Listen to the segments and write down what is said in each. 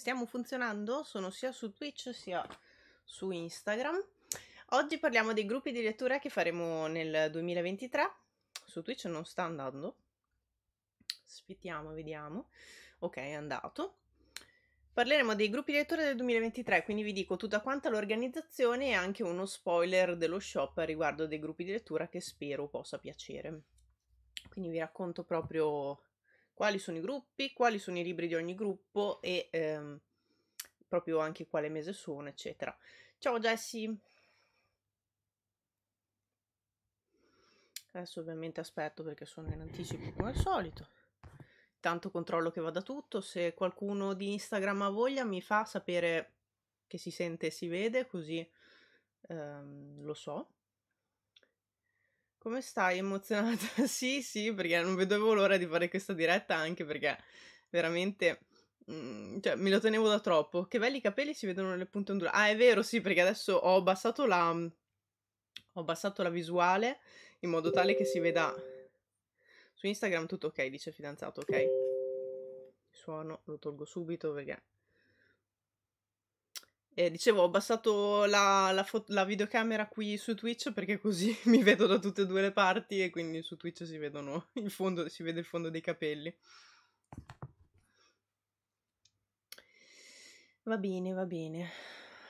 stiamo funzionando sono sia su Twitch sia su Instagram. Oggi parliamo dei gruppi di lettura che faremo nel 2023. Su Twitch non sta andando. Aspettiamo, vediamo. Ok, è andato. Parleremo dei gruppi di lettura del 2023, quindi vi dico tutta quanta l'organizzazione e anche uno spoiler dello shop riguardo dei gruppi di lettura che spero possa piacere. Quindi vi racconto proprio quali sono i gruppi, quali sono i libri di ogni gruppo e ehm, proprio anche quale mese sono, eccetera. Ciao Jessie! Adesso ovviamente aspetto perché sono in anticipo come al solito. Tanto controllo che vada tutto, se qualcuno di Instagram ha voglia mi fa sapere che si sente e si vede, così ehm, lo so. Come stai? Emozionata? sì, sì, perché non vedevo l'ora di fare questa diretta anche perché veramente... Mm, cioè, me lo tenevo da troppo. Che belli capelli si vedono le punte ondulate. Ah, è vero, sì, perché adesso ho abbassato la... Mm, ho abbassato la visuale in modo tale che si veda... Su Instagram tutto ok, dice fidanzato, ok? suono lo tolgo subito perché eh, dicevo, ho abbassato la, la, fo- la, videocamera qui su Twitch perché così mi vedo da tutte e due le parti e quindi su Twitch si, vedono il fondo, si vede il fondo dei capelli. Va bene, va bene.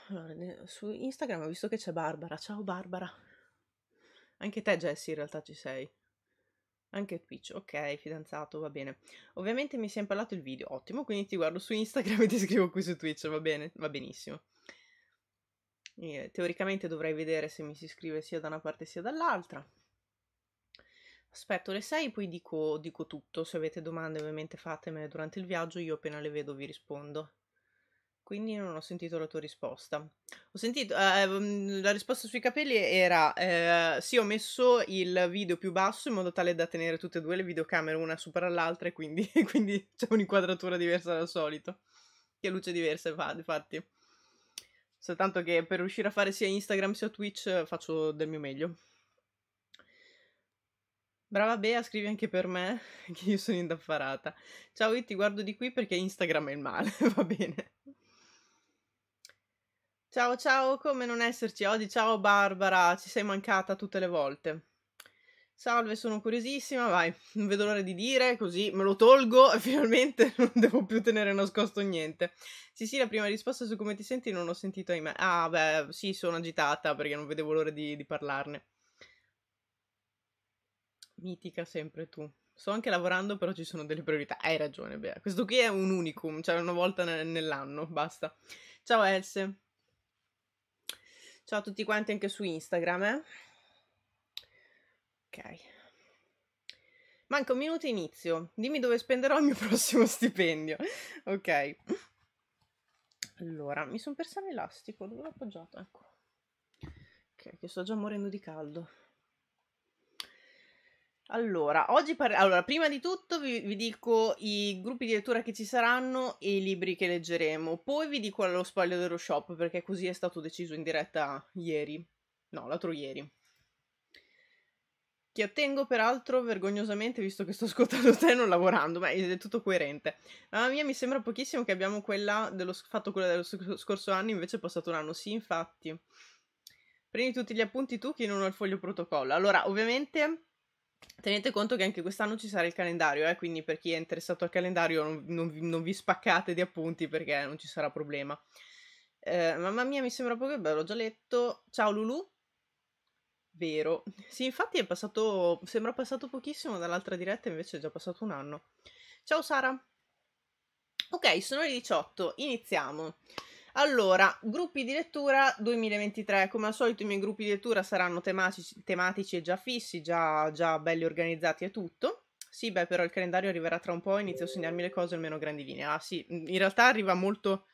Allora, su Instagram ho visto che c'è Barbara. Ciao Barbara. Anche te, Jessie, in realtà ci sei. Anche Twitch, ok, fidanzato, va bene. Ovviamente mi si è impallato il video, ottimo, quindi ti guardo su Instagram e ti scrivo qui su Twitch, va bene, va benissimo. E, teoricamente dovrei vedere se mi si scrive sia da una parte sia dall'altra. Aspetto le 6, poi dico, dico tutto. Se avete domande ovviamente fatemele durante il viaggio, io appena le vedo vi rispondo quindi non ho sentito la tua risposta. Ho sentito eh, eh mm, la risposta sui capelli era eh, sì, ho messo il video più basso in modo tale da tenere tutte e due le videocamere una sopra l'altra e quindi, quindi c'è un'inquadratura diversa dal solito. Che luce diversa infatti. Soltanto che per riuscire a fare sia Instagram sia Twitch eh, faccio del mio meglio. Brava Bea, scrivi anche per me, che io sono indaffarata. Ciao, io ti guardo di qui perché Instagram è il male, va bene. Ciao ciao, come non esserci oggi? Ciao Barbara, ci sei mancata tutte le volte. Salve, sono curiosissima, vai, non vedo l'ora di dire, così me lo tolgo e finalmente non devo più tenere nascosto niente. Sì, sì, la prima risposta su come ti senti non ho sentito, ahimè. Ah, beh, sì, sono agitata perché non vedevo l'ora di, di parlarne. Mitica sempre tu. Sto anche lavorando, però ci sono delle priorità. Hai ragione, Bea. Questo qui è un unicum, cioè una volta nell'anno, basta. Ciao Else. Ciao a tutti quanti anche su Instagram, eh? Ok. Manca un minuto e inizio. Dimmi dove spenderò il mio prossimo stipendio. ok. Allora, mi sono persa l'elastico. Dove l'ho appoggiato? Ecco. Ok, che sto già morendo di caldo. Allora, oggi par- allora, prima di tutto vi, vi, dico i gruppi di lettura che ci saranno e i libri che leggeremo, poi vi dico lo spoglio dello shop perché così è stato deciso in diretta ieri, no, l'altro ieri. Ti attengo peraltro vergognosamente visto che sto ascoltando te non lavorando, ma è tutto coerente. Mamma mia, mi sembra pochissimo che abbiamo quella dello, fatto quella dello sc- scorso anno, invece è passato un anno, sì, infatti. Prendi tutti gli appunti tu che non ho il foglio protocollo. Allora, ovviamente Tenete conto che anche quest'anno ci sarà il calendario, eh? quindi per chi è interessato al calendario non, non, non vi spaccate di appunti perché non ci sarà problema. Eh, mamma mia, mi sembra proprio bello, l'ho già letto. Ciao Lulu. Vero. Sì, infatti è passato, sembra passato pochissimo dall'altra diretta, invece è già passato un anno. Ciao Sara. Ok, sono le 18, iniziamo. Allora, gruppi di lettura 2023, come al solito i miei gruppi di lettura saranno tematici, tematici e già fissi, già, già belli organizzati e tutto. Sì, beh, però il calendario arriverà tra un po', inizio a segnarmi le cose almeno grandi linee. Ah sì, in realtà arriva molto...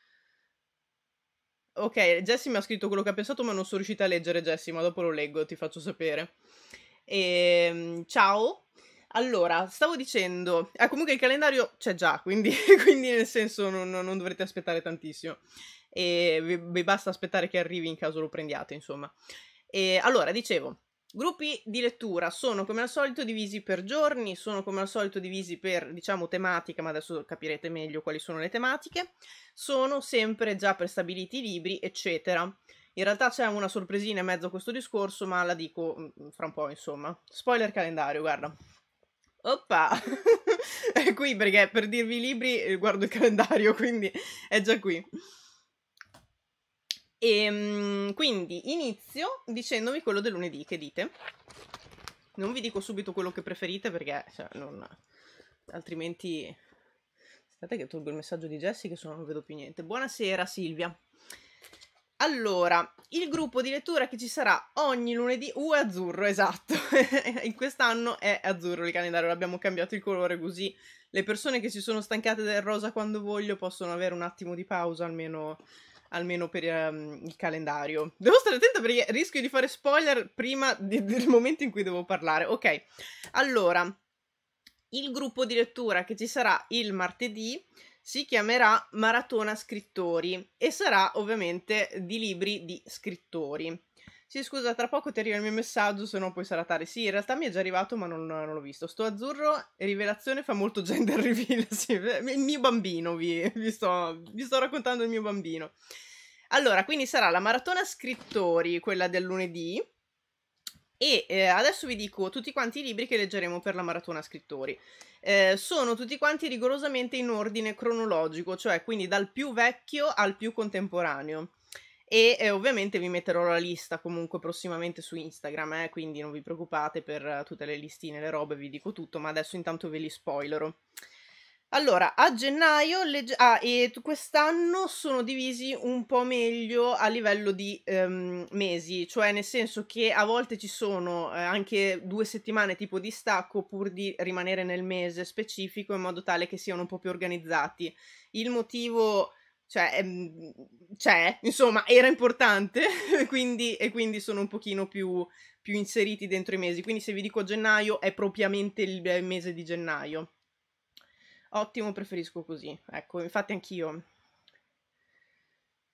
Ok, Jessy mi ha scritto quello che ha pensato ma non sono riuscita a leggere Jessy, ma dopo lo leggo, ti faccio sapere. E... Ehm, ciao, allora, stavo dicendo, eh, comunque il calendario c'è già, quindi, quindi nel senso non, non, dovrete aspettare tantissimo e vi, vi basta aspettare che arrivi in caso lo prendiate, insomma. E allora, dicevo, Gruppi di lettura sono come al solito divisi per giorni, sono come al solito divisi per, diciamo, tematica, ma adesso capirete meglio quali sono le tematiche. Sono sempre già prestabiliti i libri, eccetera. In realtà c'è una sorpresina in mezzo a questo discorso, ma la dico mm, fra un po', insomma. Spoiler calendario, guarda. Oppa! è qui perché per dirvi i libri eh, guardo il calendario, quindi è già qui. E ehm, quindi inizio dicendomi quello del lunedì, che dite? Non vi dico subito quello che preferite perché cioè, non... altrimenti... Aspettate che tolgo il messaggio di Jessie che se non vedo più niente. Buonasera Silvia. Allora, il gruppo di lettura che ci sarà ogni lunedì, uh azzurro, esatto, in quest'anno è azzurro il calendario, l'abbiamo cambiato il colore così le persone che si sono stancate del rosa quando voglio possono avere un attimo di pausa almeno almeno per um, il calendario. Devo stare attenta perché rischio di fare spoiler prima di, del momento in cui devo parlare. Ok, allora, il gruppo di lettura che ci sarà il martedì si chiamerà Maratona Scrittori e sarà ovviamente di libri di scrittori. Sì, scusa, tra poco ti arriva il mio messaggio, se no poi sarà tardi. Sì, in realtà mi è già arrivato, ma non, non l'ho visto. Sto azzurro, rivelazione, fa molto gender reveal. Sì. Il mio bambino, vi, vi, sto, vi sto raccontando il mio bambino. Allora, quindi sarà la maratona scrittori, quella del lunedì. E eh, adesso vi dico tutti quanti i libri che leggeremo per la maratona scrittori. Eh, sono tutti quanti rigorosamente in ordine cronologico, cioè quindi dal più vecchio al più contemporaneo e eh, ovviamente vi metterò la lista comunque prossimamente su Instagram, eh, quindi non vi preoccupate per eh, tutte le listine, le robe, vi dico tutto, ma adesso intanto ve li spoilerò. Allora, a gennaio, legge- ah, e quest'anno sono divisi un po' meglio a livello di um, mesi, cioè nel senso che a volte ci sono eh, anche due settimane tipo di stacco pur di rimanere nel mese specifico in modo tale che siano un po' più organizzati. Il motivo cioè, cioè, insomma, era importante quindi, e quindi sono un pochino più, più, inseriti dentro i mesi. Quindi se vi dico gennaio è propriamente il mese di gennaio. Ottimo, preferisco così. Ecco, infatti anch'io.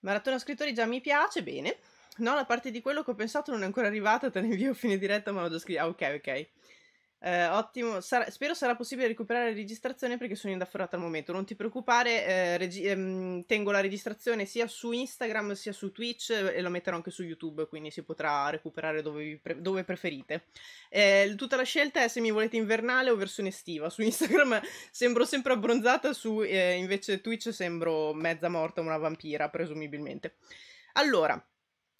Maratona scrittori già mi piace, bene. No, la parte di quello che ho pensato non è ancora arrivata, te ne invio a fine diretta, ma l'ho già scritta. Ah, ok, ok. Eh, ottimo, Sar- spero sarà possibile recuperare la registrazione perché sono indaffarata al momento. Non ti preoccupare, eh, regi- ehm, tengo la registrazione sia su Instagram sia su Twitch eh, e la metterò anche su YouTube, quindi si potrà recuperare dove, pre- dove preferite. Eh, tutta la scelta è se mi volete invernale o versione estiva. Su Instagram sembro sempre abbronzata, su eh, invece Twitch sembro mezza morta, una vampira presumibilmente. Allora,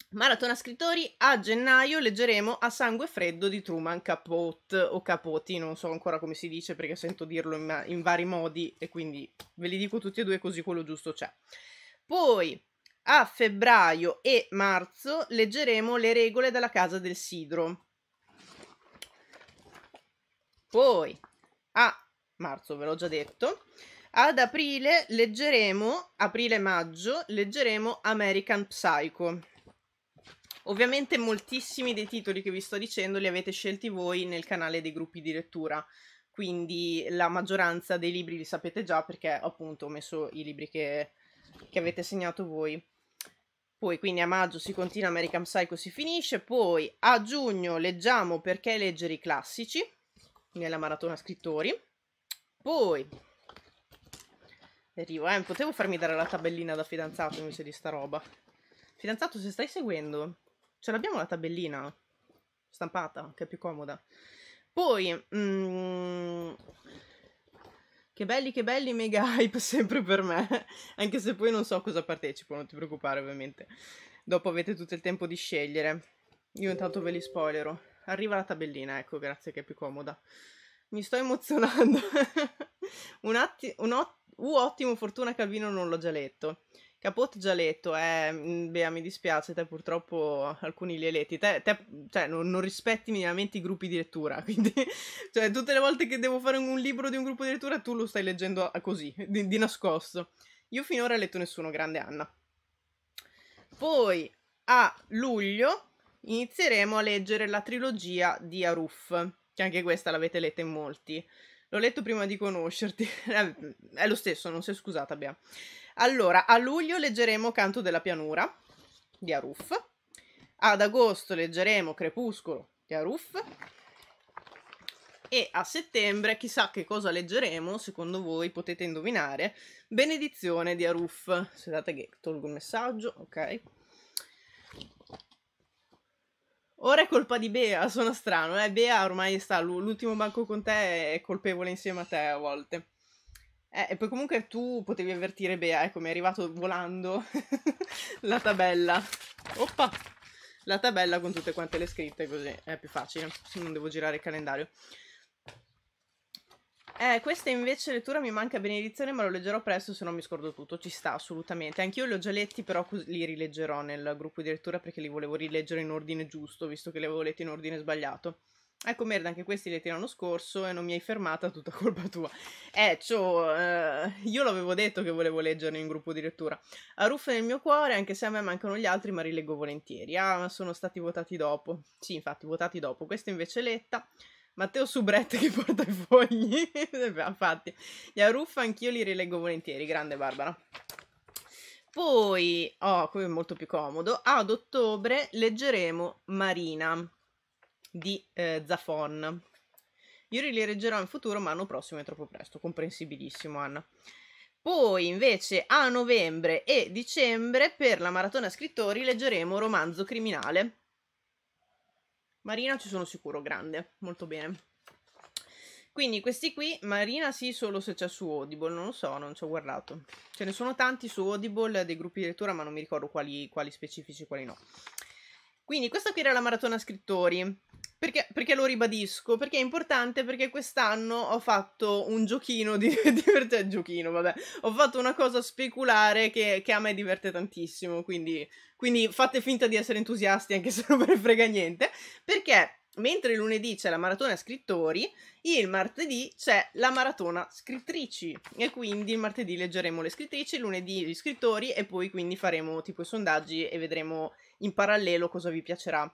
Maratona scrittori, a gennaio leggeremo A sangue freddo di Truman Capote o Capoti, non so ancora come si dice perché sento dirlo in, in vari modi e quindi ve li dico tutti e due così quello giusto c'è. Poi a febbraio e marzo leggeremo Le regole della casa del sidro. Poi a marzo ve l'ho già detto. Ad aprile leggeremo, aprile-maggio, leggeremo American Psycho. Ovviamente moltissimi dei titoli che vi sto dicendo li avete scelti voi nel canale dei gruppi di lettura, quindi la maggioranza dei libri li sapete già perché appunto ho messo i libri che, che avete segnato voi. Poi quindi a maggio si continua American Psycho, si finisce, poi a giugno leggiamo Perché leggere i classici nella maratona scrittori, poi Arrivo, eh, potevo farmi dare la tabellina da fidanzato invece di sta roba. Fidanzato, se stai seguendo, Ce l'abbiamo la tabellina stampata, che è più comoda. Poi, mm, che belli, che belli, mega hype sempre per me, anche se poi non so cosa partecipo, non ti preoccupare ovviamente. Dopo avete tutto il tempo di scegliere. Io intanto ve li spoilerò. Arriva la tabellina, ecco, grazie che è più comoda. Mi sto emozionando. un, atti- un, ot- uh, ottimo, fortuna Calvino non l'ho già letto. Capote già letto, eh, mm, Bea, mi dispiace, te purtroppo alcuni li hai letti, te, te cioè, non, non, rispetti minimamente i gruppi di lettura, quindi cioè, tutte le volte che devo fare un libro di un gruppo di lettura tu lo stai leggendo così, di, di nascosto. Io finora ho letto nessuno, grande Anna. Poi a luglio inizieremo a leggere la trilogia di Aruf, che anche questa l'avete letta in molti. L'ho letto prima di conoscerti. Eh, è lo stesso, non sei scusata, Bea. Allora, a luglio leggeremo Canto della pianura di Aruf. Ad agosto leggeremo Crepuscolo di Aruf. E a settembre, chissà che cosa leggeremo, secondo voi potete indovinare, Benedizione di Aruf. Aspettate che tolgo il messaggio, ok? Ora è colpa di Bea, suona strano, eh? Bea ormai sta, l'ultimo banco con te è colpevole insieme a te a volte. Eh, e poi comunque tu potevi avvertire Bea, ecco, mi è arrivato volando la tabella. Oppa! La tabella con tutte quante le scritte, così è più facile, non devo girare il calendario. Eh, questa invece lettura mi manca benedizione, ma lo leggerò presto se non mi scordo tutto. Ci sta assolutamente. Anch'io li ho già letti, però li rileggerò nel gruppo di lettura perché li volevo rileggere in ordine giusto, visto che li avevo letti in ordine sbagliato. Ecco merda, anche questi li letti l'anno scorso e non mi hai fermata tutta colpa tua. Eh, cioè, eh, io l'avevo detto che volevo leggerli in gruppo di lettura. A ruffe nel mio cuore, anche se a me mancano gli altri, ma rileggo volentieri. Ah, ma sono stati votati dopo. Sì, infatti, votati dopo. Questa invece è letta. Matteo Subrette che porta i fogli. Ah, infatti, gli aruffa anch'io li rileggo volentieri. Grande Barbara. Poi, oh, qui è molto più comodo, ad ottobre leggeremo Marina di eh, Zafon. Io li leggerò in futuro, ma l'anno prossimo è troppo presto, comprensibilissimo Anna. Poi invece a novembre e dicembre per la maratona scrittori leggeremo Romanzo Criminale Marina ci sono sicuro, grande, molto bene. Quindi questi qui, Marina sì solo se c'è su Audible, non lo so, non ci ho guardato. Ce ne sono tanti su Audible dei gruppi di lettura, ma non mi ricordo quali, quali specifici e quali no. Quindi questa qui era la maratona scrittori, perché, perché, lo ribadisco? Perché è importante perché quest'anno ho fatto un giochino di, di giochino, vabbè. Ho fatto una cosa speculare che, che a me diverte tantissimo. Quindi, quindi, fate finta di essere entusiasti anche se non ve ne frega niente. Perché mentre lunedì c'è la maratona scrittori, il martedì c'è la maratona scrittrici. E quindi il martedì leggeremo le scrittrici, lunedì gli scrittori e poi quindi faremo tipo i sondaggi e vedremo in parallelo cosa vi piacerà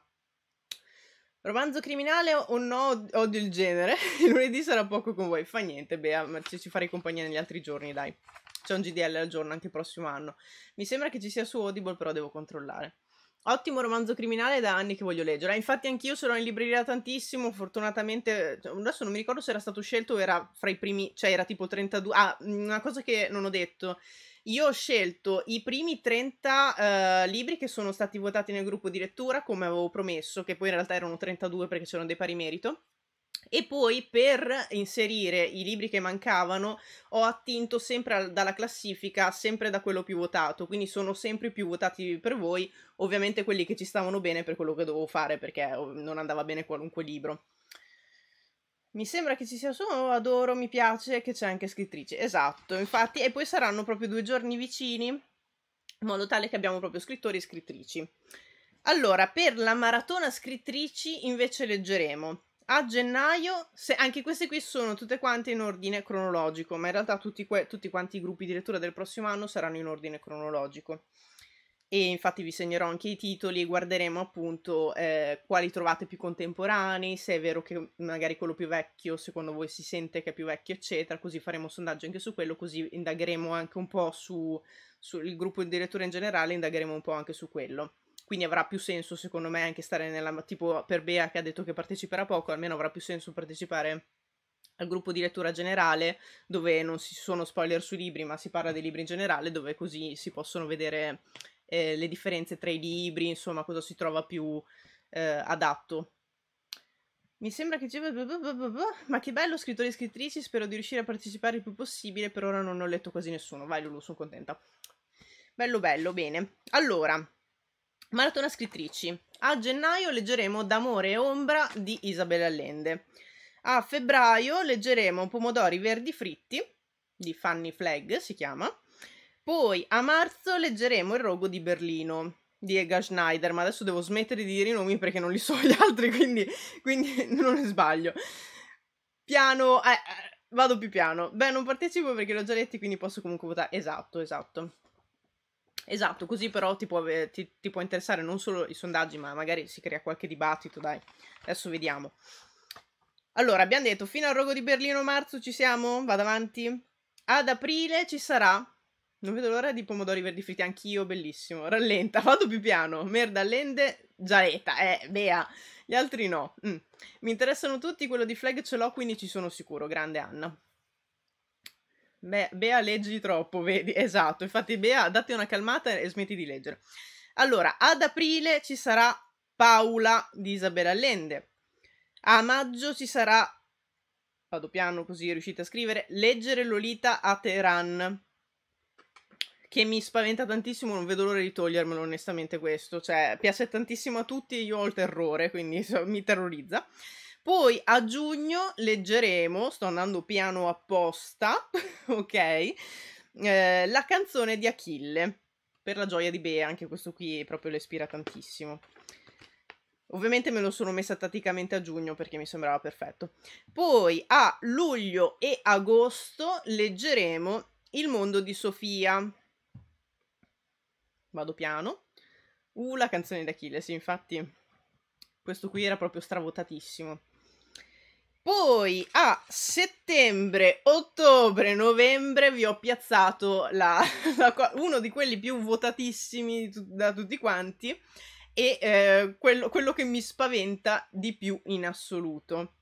Romanzo criminale o no, odio il genere. Lunedì sarà poco con voi, fa niente, Bea, ma ci, ci farei compagnia negli altri giorni, dai. C'è un GDL al giorno anche il prossimo anno. Mi sembra che ci sia su Audible, però devo controllare. Ottimo romanzo criminale da anni che voglio leggere. Ah, infatti anch'io sono in libreria tantissimo, fortunatamente cioè, adesso non mi ricordo se era stato scelto o era fra i primi, cioè era tipo 32. Ah, una cosa che non ho detto io ho scelto i primi 30 uh, eh, libri che sono stati votati nel gruppo di lettura, come avevo promesso, che poi in realtà erano 32 perché c'erano dei pari merito. E poi per inserire i libri che mancavano ho attinto sempre dalla classifica, sempre da quello più votato, quindi sono sempre più votati per voi, ovviamente quelli che ci stavano bene per quello che dovevo fare perché oh, non andava bene qualunque libro. Mi sembra che ci sia solo Adoro, mi piace, che c'è anche scrittrice. Esatto, infatti, e poi saranno proprio due giorni vicini, in modo tale che abbiamo proprio scrittori e scrittrici. Allora, per la maratona scrittrici invece leggeremo a gennaio, se, anche queste qui sono tutte quante in ordine cronologico, ma in realtà tutti, que- tutti quanti i gruppi di lettura del prossimo anno saranno in ordine cronologico e infatti vi segnerò anche i titoli e guarderemo appunto eh, quali trovate più contemporanei, se è vero che magari quello più vecchio secondo voi si sente che è più vecchio eccetera, così faremo un sondaggio anche su quello, così indagheremo anche un po' sul gruppo di direttore in generale, indagheremo un po' anche su quello quindi avrà più senso secondo me anche stare nella tipo per Bea che ha detto che parteciperà poco almeno avrà più senso partecipare al gruppo di lettura generale dove non si sono spoiler sui libri ma si parla dei libri in generale dove così si possono vedere eh, le differenze tra i libri, insomma, cosa si trova più eh, adatto. Mi sembra che... Ma che bello, scrittori e scrittrici, spero di riuscire a partecipare il più possibile, per ora non ho letto quasi nessuno. Vai Lulu, sono contenta. Bello bello, bene. Allora, Maratona scrittrici. A gennaio leggeremo D'amore e ombra di Isabella Allende. A febbraio leggeremo Pomodori verdi fritti di Fanny Flagg si chiama. Poi a marzo leggeremo Il rogo di Berlino di Ega Schneider, ma adesso devo smettere di dire i nomi perché non li so gli altri, quindi, quindi non ne sbaglio. Piano, eh, eh, vado più piano. Beh, non partecipo perché l'ho già letti, quindi posso comunque votare. Esatto, esatto. Esatto, così però ti può, ti, ti può, interessare non solo i sondaggi, ma magari si crea qualche dibattito, dai. Adesso vediamo. Allora, abbiamo detto, fino al rogo di Berlino marzo ci siamo? Vado avanti. Ad aprile ci sarà non vedo l'ora di pomodori verdi fritti, anch'io, bellissimo. Rallenta, vado più piano. Merda, lende, gialeta, eh, bea. Gli altri no. Mm. Mi interessano tutti, quello di flag ce l'ho, quindi ci sono sicuro. Grande Anna. Beh, Bea, leggi troppo, vedi? Esatto, infatti Bea, date una calmata e smetti di leggere. Allora, ad aprile ci sarà Paola di Isabella Allende. A maggio ci sarà, vado piano così riuscite a scrivere, Leggere Lolita a Teheran che mi spaventa tantissimo, non vedo l'ora di togliermelo onestamente questo, cioè piace tantissimo a tutti e io ho il terrore, quindi so, mi terrorizza. Poi a giugno leggeremo, sto andando piano apposta, ok, eh, la canzone di Achille, per la gioia di Bea, anche questo qui proprio le ispira tantissimo. Ovviamente me lo sono messa tatticamente a giugno perché mi sembrava perfetto. Poi a luglio e agosto leggeremo Il mondo di Sofia, vado piano. Uh, la canzone d'Achille, sì, infatti questo qui era proprio stravotatissimo. Poi a settembre, ottobre, novembre vi ho piazzato la, la, uno di quelli più votatissimi da tutti quanti e eh, quello, quello che mi spaventa di più in assoluto.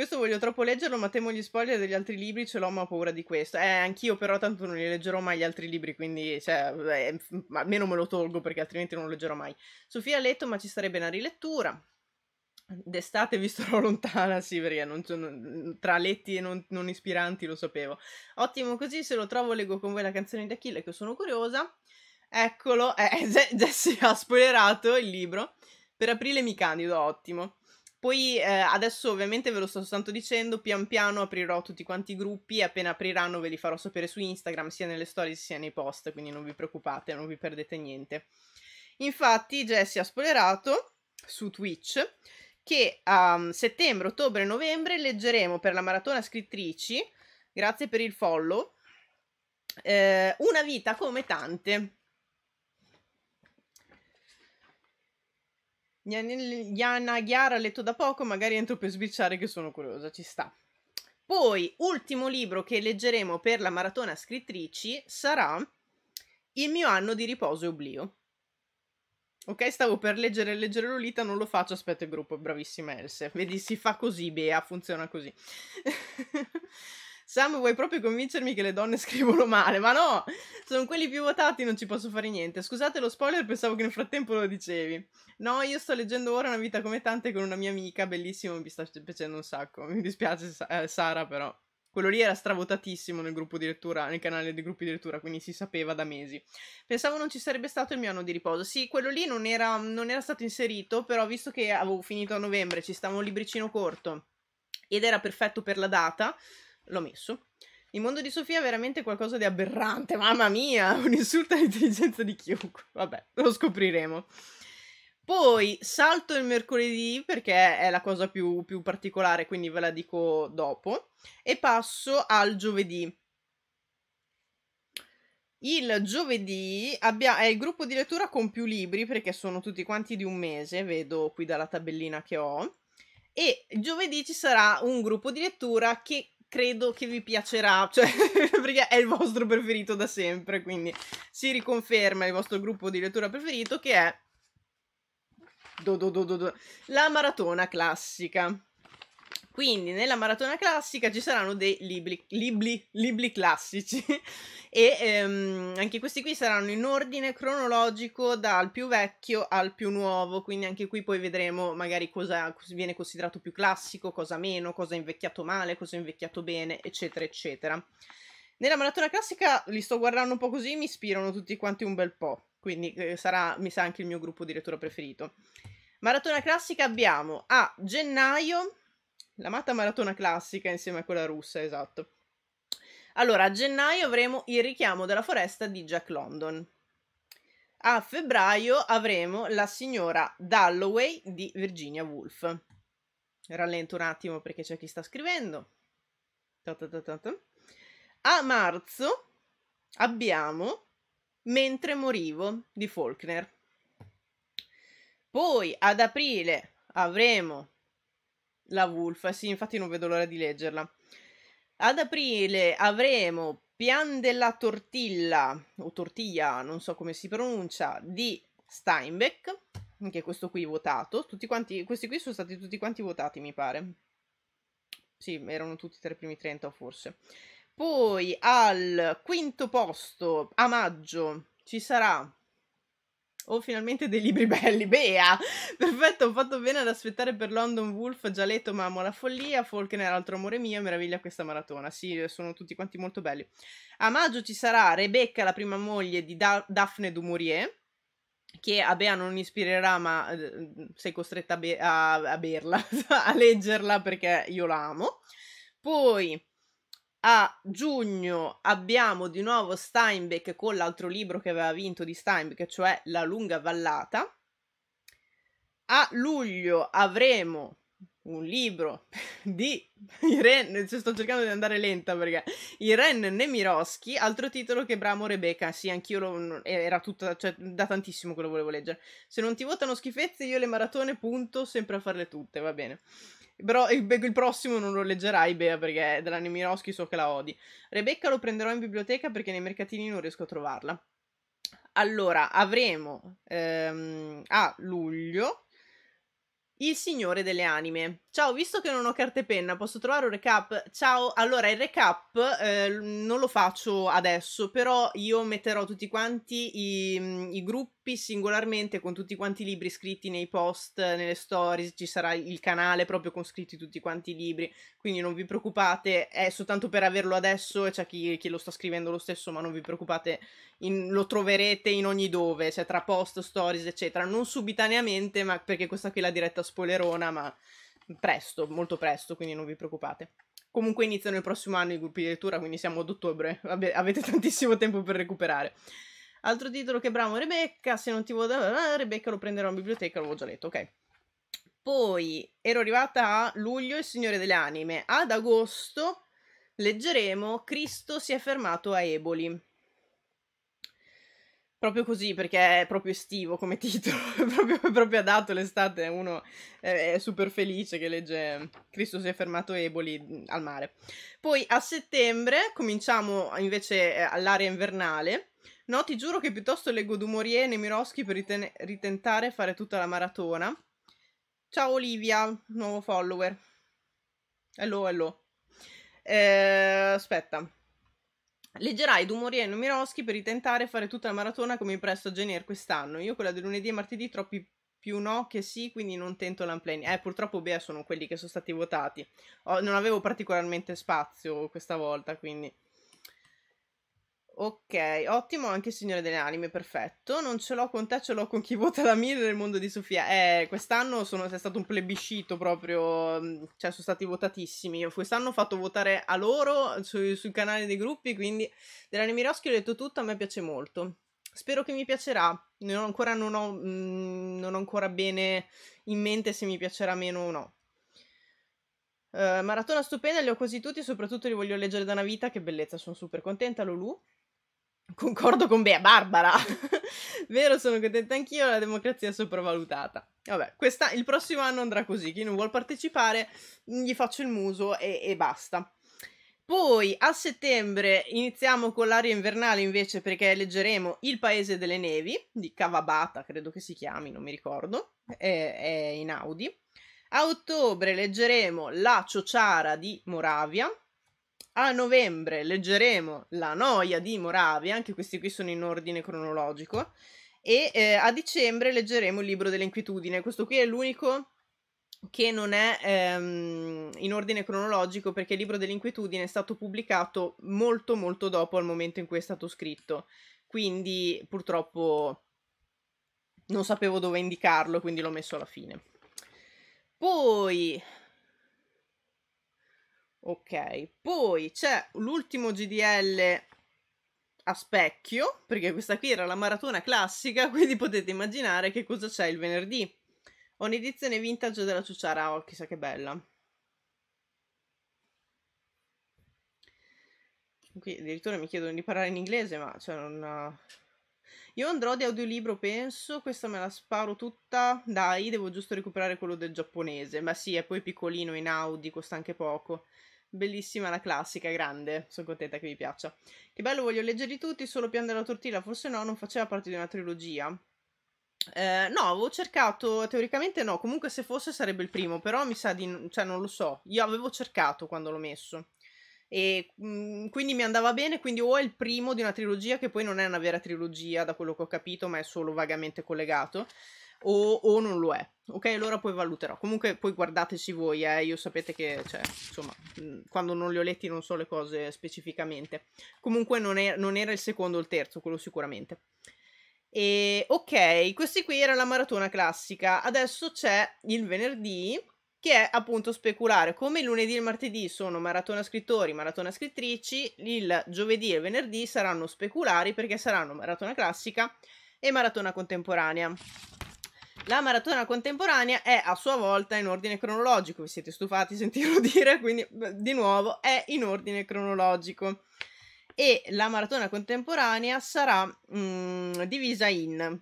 Questo voglio troppo leggerlo, ma temo gli spoiler degli altri libri, ce l'ho, ma ho paura di questo. Eh, anch'io, però, tanto non li leggerò mai gli altri libri, quindi, cioè, eh, almeno me lo tolgo perché altrimenti non lo leggerò mai. Sofia ha letto, ma ci sarebbe una rilettura. D'estate vi starò lontana, sì, perché non, non, tra letti e non, non, ispiranti lo sapevo. Ottimo così, se lo trovo leggo con voi la canzone di Achille che sono curiosa. Eccolo, eh, Jesse ha spoilerato il libro. Per aprile mi candido, ottimo. Poi eh, adesso ovviamente ve lo sto soltanto dicendo, pian piano aprirò tutti quanti i gruppi e appena apriranno ve li farò sapere su Instagram, sia nelle stories sia nei post, quindi non vi preoccupate, non vi perdete niente. Infatti Jesse ha spoilerato su Twitch che a um, ehm, settembre, ottobre novembre leggeremo per la maratona scrittrici, grazie per il follow, eh, Una vita come tante, Yana Ghiara letto da poco, magari entro per sbicciare che sono curiosa, ci sta. Poi, ultimo libro che leggeremo per la maratona scrittrici sarà Il mio anno di riposo e oblio. Ok, stavo per leggere e leggere Lolita, non lo faccio, aspetta il gruppo, bravissima Else. Vedi, si fa così, Bea, funziona così. Sam, vuoi proprio convincermi che le donne scrivono male? Ma no, sono quelli più votati, non ci posso fare niente. Scusate lo spoiler, pensavo che nel frattempo lo dicevi. No, io sto leggendo ora Una vita come tante con una mia amica, bellissimo, mi sta piacendo un sacco. Mi dispiace eh, Sara, però. Quello lì era stravotatissimo nel gruppo di lettura, nel canale dei gruppi di lettura, quindi si sapeva da mesi. Pensavo non ci sarebbe stato il mio anno di riposo. Sì, quello lì non era, non era stato inserito, però visto che avevo finito a novembre, ci stava un libricino corto ed era perfetto per la data, l'ho messo. Il mondo di Sofia è veramente qualcosa di aberrante, mamma mia, un insulto all'intelligenza di chiunque. Vabbè, lo scopriremo. Poi salto il mercoledì perché è la cosa più, più particolare, quindi ve la dico dopo, e passo al giovedì. Il giovedì abbia- è il gruppo di lettura con più libri perché sono tutti quanti di un mese, vedo qui dalla tabellina che ho. E giovedì ci sarà un gruppo di lettura che credo che vi piacerà, cioè, perché è il vostro preferito da sempre, quindi si riconferma il vostro gruppo di lettura preferito che è do, do, do, do, do. la maratona classica. Quindi nella maratona classica ci saranno dei libri, libri, libri classici e ehm, anche questi qui saranno in ordine cronologico dal più vecchio al più nuovo, quindi anche qui poi vedremo magari cosa viene considerato più classico, cosa meno, cosa è invecchiato male, cosa è invecchiato bene, eccetera, eccetera. Nella maratona classica li sto guardando un po' così, mi ispirano tutti quanti un bel po', quindi eh, sarà, mi sa, anche il mio gruppo di lettura preferito. Maratona classica abbiamo a gennaio la matta maratona classica insieme a quella russa, esatto. Allora, a gennaio avremo Il richiamo della foresta di Jack London. A febbraio avremo La signora Dalloway di Virginia Woolf. Rallento un attimo perché c'è chi sta scrivendo. A marzo abbiamo Mentre morivo di Faulkner. Poi ad aprile avremo la Wolf, sì, infatti non vedo l'ora di leggerla. Ad aprile avremo Pian della Tortilla, o Tortilla, non so come si pronuncia, di Steinbeck, anche questo qui votato. Tutti quanti, questi qui sono stati tutti quanti votati, mi pare. Sì, erano tutti tra i primi 30 forse. Poi al quinto posto, a maggio, ci sarà Oh, finalmente dei libri belli, Bea! Perfetto, ho fatto bene ad aspettare per London Wolf, già letto ma amo la follia, Faulkner l'altro amore mio, meraviglia questa maratona. Sì, sono tutti quanti molto belli. A maggio ci sarà Rebecca, la prima moglie di da- Daphne du che a Bea non ispirerà, ma eh, sei costretta a, be- a-, a berla, a leggerla perché io la amo. Poi a giugno abbiamo di nuovo Steinbeck con l'altro libro che aveva vinto di Steinbeck, cioè La lunga vallata. A luglio avremo un libro di Irene, cioè sto cercando di andare lenta perché Irene Nemiroski, altro titolo che Bramo Rebecca, sì, anch'io lo, era tutta, cioè da tantissimo che lo volevo leggere. Se non ti votano schifezze io le maratone punto sempre a farle tutte, va bene. Però il prossimo non lo leggerai, Bea, perché è della Nemiroski, so che la odi. Rebecca lo prenderò in biblioteca perché nei mercatini non riesco a trovarla. Allora, avremo ehm, a luglio Il Signore delle Anime, Ciao, visto che non ho carte penna, posso trovare un recap? Ciao, allora il recap eh, non lo faccio adesso, però io metterò tutti quanti i, mm, i, gruppi singolarmente con tutti quanti i libri scritti nei post, nelle stories, ci sarà il canale proprio con scritti tutti quanti i libri, quindi non vi preoccupate, è soltanto per averlo adesso e c'è chi, chi, lo sta scrivendo lo stesso, ma non vi preoccupate, in, lo troverete in ogni dove, cioè tra post, stories, eccetera, non subitaneamente, ma perché questa qui è la diretta spoilerona, ma presto, molto presto, quindi non vi preoccupate. Comunque iniziano il prossimo anno i gruppi di lettura, quindi siamo ad ottobre, Vabbè, avete tantissimo tempo per recuperare. Altro titolo che bravo Rebecca, se non ti vuoi dare Rebecca lo prenderò in biblioteca, l'avevo già letto, ok. Poi ero arrivata a luglio Il Signore delle Anime, ad agosto leggeremo Cristo si è fermato a Eboli Proprio così, perché è proprio estivo come titolo, è proprio, proprio adatto l'estate, uno è, super felice che legge Cristo si è fermato Eboli al mare. Poi a settembre cominciamo invece eh, all'area invernale. No, ti giuro che piuttosto leggo Dumorier e Nemiroski per riten- ritentare fare tutta la maratona. Ciao Olivia, nuovo follower. Hello, hello. Eh, aspetta, Leggerai Dumouriez e Numirowski per ritentare fare tutta la maratona come presto a Genier quest'anno. Io quella di lunedì e martedì troppi più no che sì, quindi non tento l'unplane. Eh, purtroppo Bea sono quelli che sono stati votati. Oh, non avevo particolarmente spazio questa volta, quindi... Ok, ottimo, anche il Signore delle Anime, perfetto. Non ce l'ho con te, ce l'ho con chi vota la mille nel mondo di Sofia. Eh, quest'anno sono, è stato un plebiscito proprio, mm, cioè sono stati votatissimi. Quest'anno ho fatto votare a loro su, sul canale dei gruppi, quindi dell'Anime Roschi ho detto tutto, a me piace molto. Spero che mi piacerà, non ancora, non ho, mh, mm, non ho ancora bene in mente se mi piacerà meno o no. Uh, maratona stupenda, li ho quasi tutti, soprattutto li voglio leggere da una vita, che bellezza, sono super contenta Lulu. Concordo con Bea Barbara. Vero, sono contenta anch'io, la democrazia è sopravvalutata. Vabbè, questa, il prossimo anno andrà così, chi non vuole partecipare mm, gli faccio il muso e, e basta. Poi a settembre iniziamo con l'aria invernale invece perché leggeremo Il Paese delle Nevi di Cavabata, credo che si chiami, non mi ricordo, è, è in Audi. A ottobre leggeremo La Ciociara di Moravia, a novembre leggeremo La noia di Moravia, anche questi qui sono in ordine cronologico, e eh, a dicembre leggeremo il libro dell'inquietudine. Questo qui è l'unico che non è ehm, in ordine cronologico perché il libro dell'inquietudine è stato pubblicato molto molto dopo al momento in cui è stato scritto, quindi purtroppo non sapevo dove indicarlo, quindi l'ho messo alla fine. Poi Ok, poi c'è l'ultimo GDL a specchio, perché questa qui era la maratona classica, quindi potete immaginare che cosa c'è il venerdì. Ho un'edizione vintage della Ciucciara, oh, chissà che bella. Qui addirittura mi chiedono di parlare in inglese, ma cioè non... Io andrò di audiolibro, penso. Questa me la sparo tutta. Dai, devo giusto recuperare quello del giapponese. Ma sì, è poi piccolino in Audi, costa anche poco. Bellissima la classica, grande. Sono contenta che vi piaccia. Che bello, voglio leggerli tutti. Solo Pian della Tortilla, forse no, non faceva parte di una trilogia. Eh, no, avevo cercato, teoricamente no, comunque se fosse sarebbe il primo, però mi sa di, cioè non lo so, io avevo cercato quando l'ho messo e mh, mhmm, quindi mi andava bene, quindi o è il primo di una trilogia che poi non è una vera trilogia da quello che ho capito, ma è solo vagamente collegato, o, o non lo è. Ok, allora poi valuterò. Comunque poi guardateci voi, eh, io sapete che, cioè, insomma, mhmm, quando non li ho letti non so le cose specificamente. Comunque non, è, non era il secondo o il terzo, quello sicuramente. E ok, questi qui era la maratona classica. Adesso c'è il venerdì che è appunto speculare come il lunedì e il martedì sono maratona scrittori, maratona scrittrici, il giovedì e il venerdì saranno speculari perché saranno maratona classica e maratona contemporanea. La maratona contemporanea è a sua volta in ordine cronologico, vi siete stufati sentirlo dire, quindi di nuovo è in ordine cronologico. E la maratona contemporanea sarà mh, mm, divisa in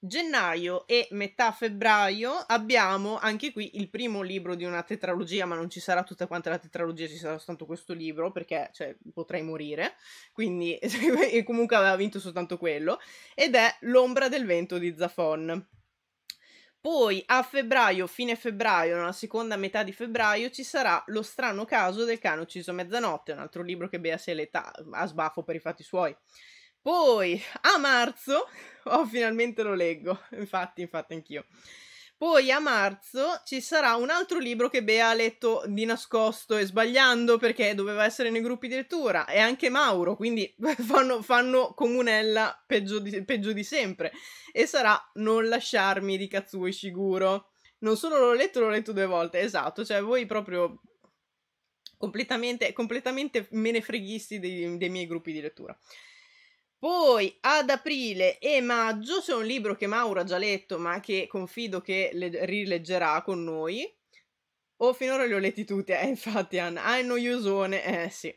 Gennaio e metà febbraio abbiamo anche qui il primo libro di una tetralogia, ma non ci sarà tutta quanta la tetralogia, ci sarà soltanto questo libro perché cioè, potrei morire, quindi comunque aveva vinto soltanto quello, ed è L'ombra del vento di Zafon. Poi a febbraio, fine febbraio, nella seconda metà di febbraio, ci sarà Lo strano caso del cane ucciso a mezzanotte, un altro libro che Bea si è Seleta a sbaffo per i fatti suoi. Poi a marzo, oh finalmente lo leggo, infatti, infatti anch'io. Poi a marzo ci sarà un altro libro che Bea ha letto di nascosto e sbagliando perché doveva essere nei gruppi di lettura e anche Mauro, quindi fanno, fanno comunella peggio di, peggio di, sempre. E sarà Non lasciarmi di Katsuo Ishiguro. Non solo l'ho letto, l'ho letto due volte, esatto, cioè voi proprio completamente, completamente me ne freghisti dei, dei miei gruppi di lettura. Poi ad aprile e maggio c'è un libro che Mauro ha già letto, ma che confido che le- rileggerà con noi. O oh, finora li ho letti tutti, eh, infatti Anna, ah, è noiosone, eh sì.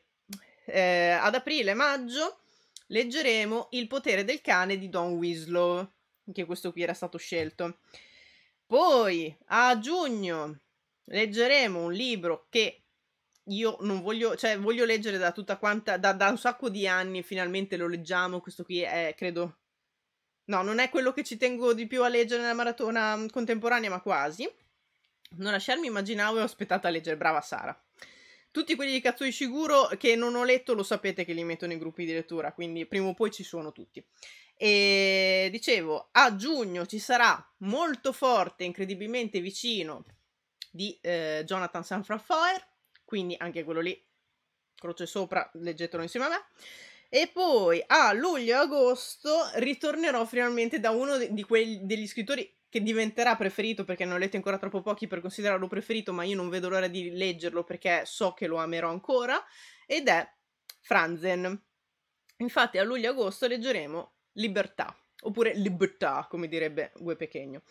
Eh, ad aprile e maggio leggeremo Il potere del cane di Don Winslow, che questo qui era stato scelto. Poi a giugno leggeremo un libro che io non voglio, cioè voglio leggere da tutta quanta, da, da un sacco di anni finalmente lo leggiamo, questo qui è, credo, no, non è quello che ci tengo di più a leggere nella maratona contemporanea, ma quasi. Non lasciarmi immaginavo e ho aspettato a leggere, brava Sara. Tutti quelli di Katsui Shiguro che non ho letto lo sapete che li metto nei gruppi di lettura, quindi prima o poi ci sono tutti. E dicevo, a giugno ci sarà molto forte, incredibilmente vicino, di eh, Jonathan Sanfrafoer, quindi anche quello lì, croce sopra, leggetelo insieme a me. E poi a luglio e agosto ritornerò finalmente da uno di quelli, degli scrittori che diventerà preferito perché ne ho letti ancora troppo pochi per considerarlo preferito, ma io non vedo l'ora di leggerlo perché so che lo amerò ancora, ed è Franzen. Infatti a luglio e agosto leggeremo Libertà, oppure Libertà, come direbbe Gue Pechegno.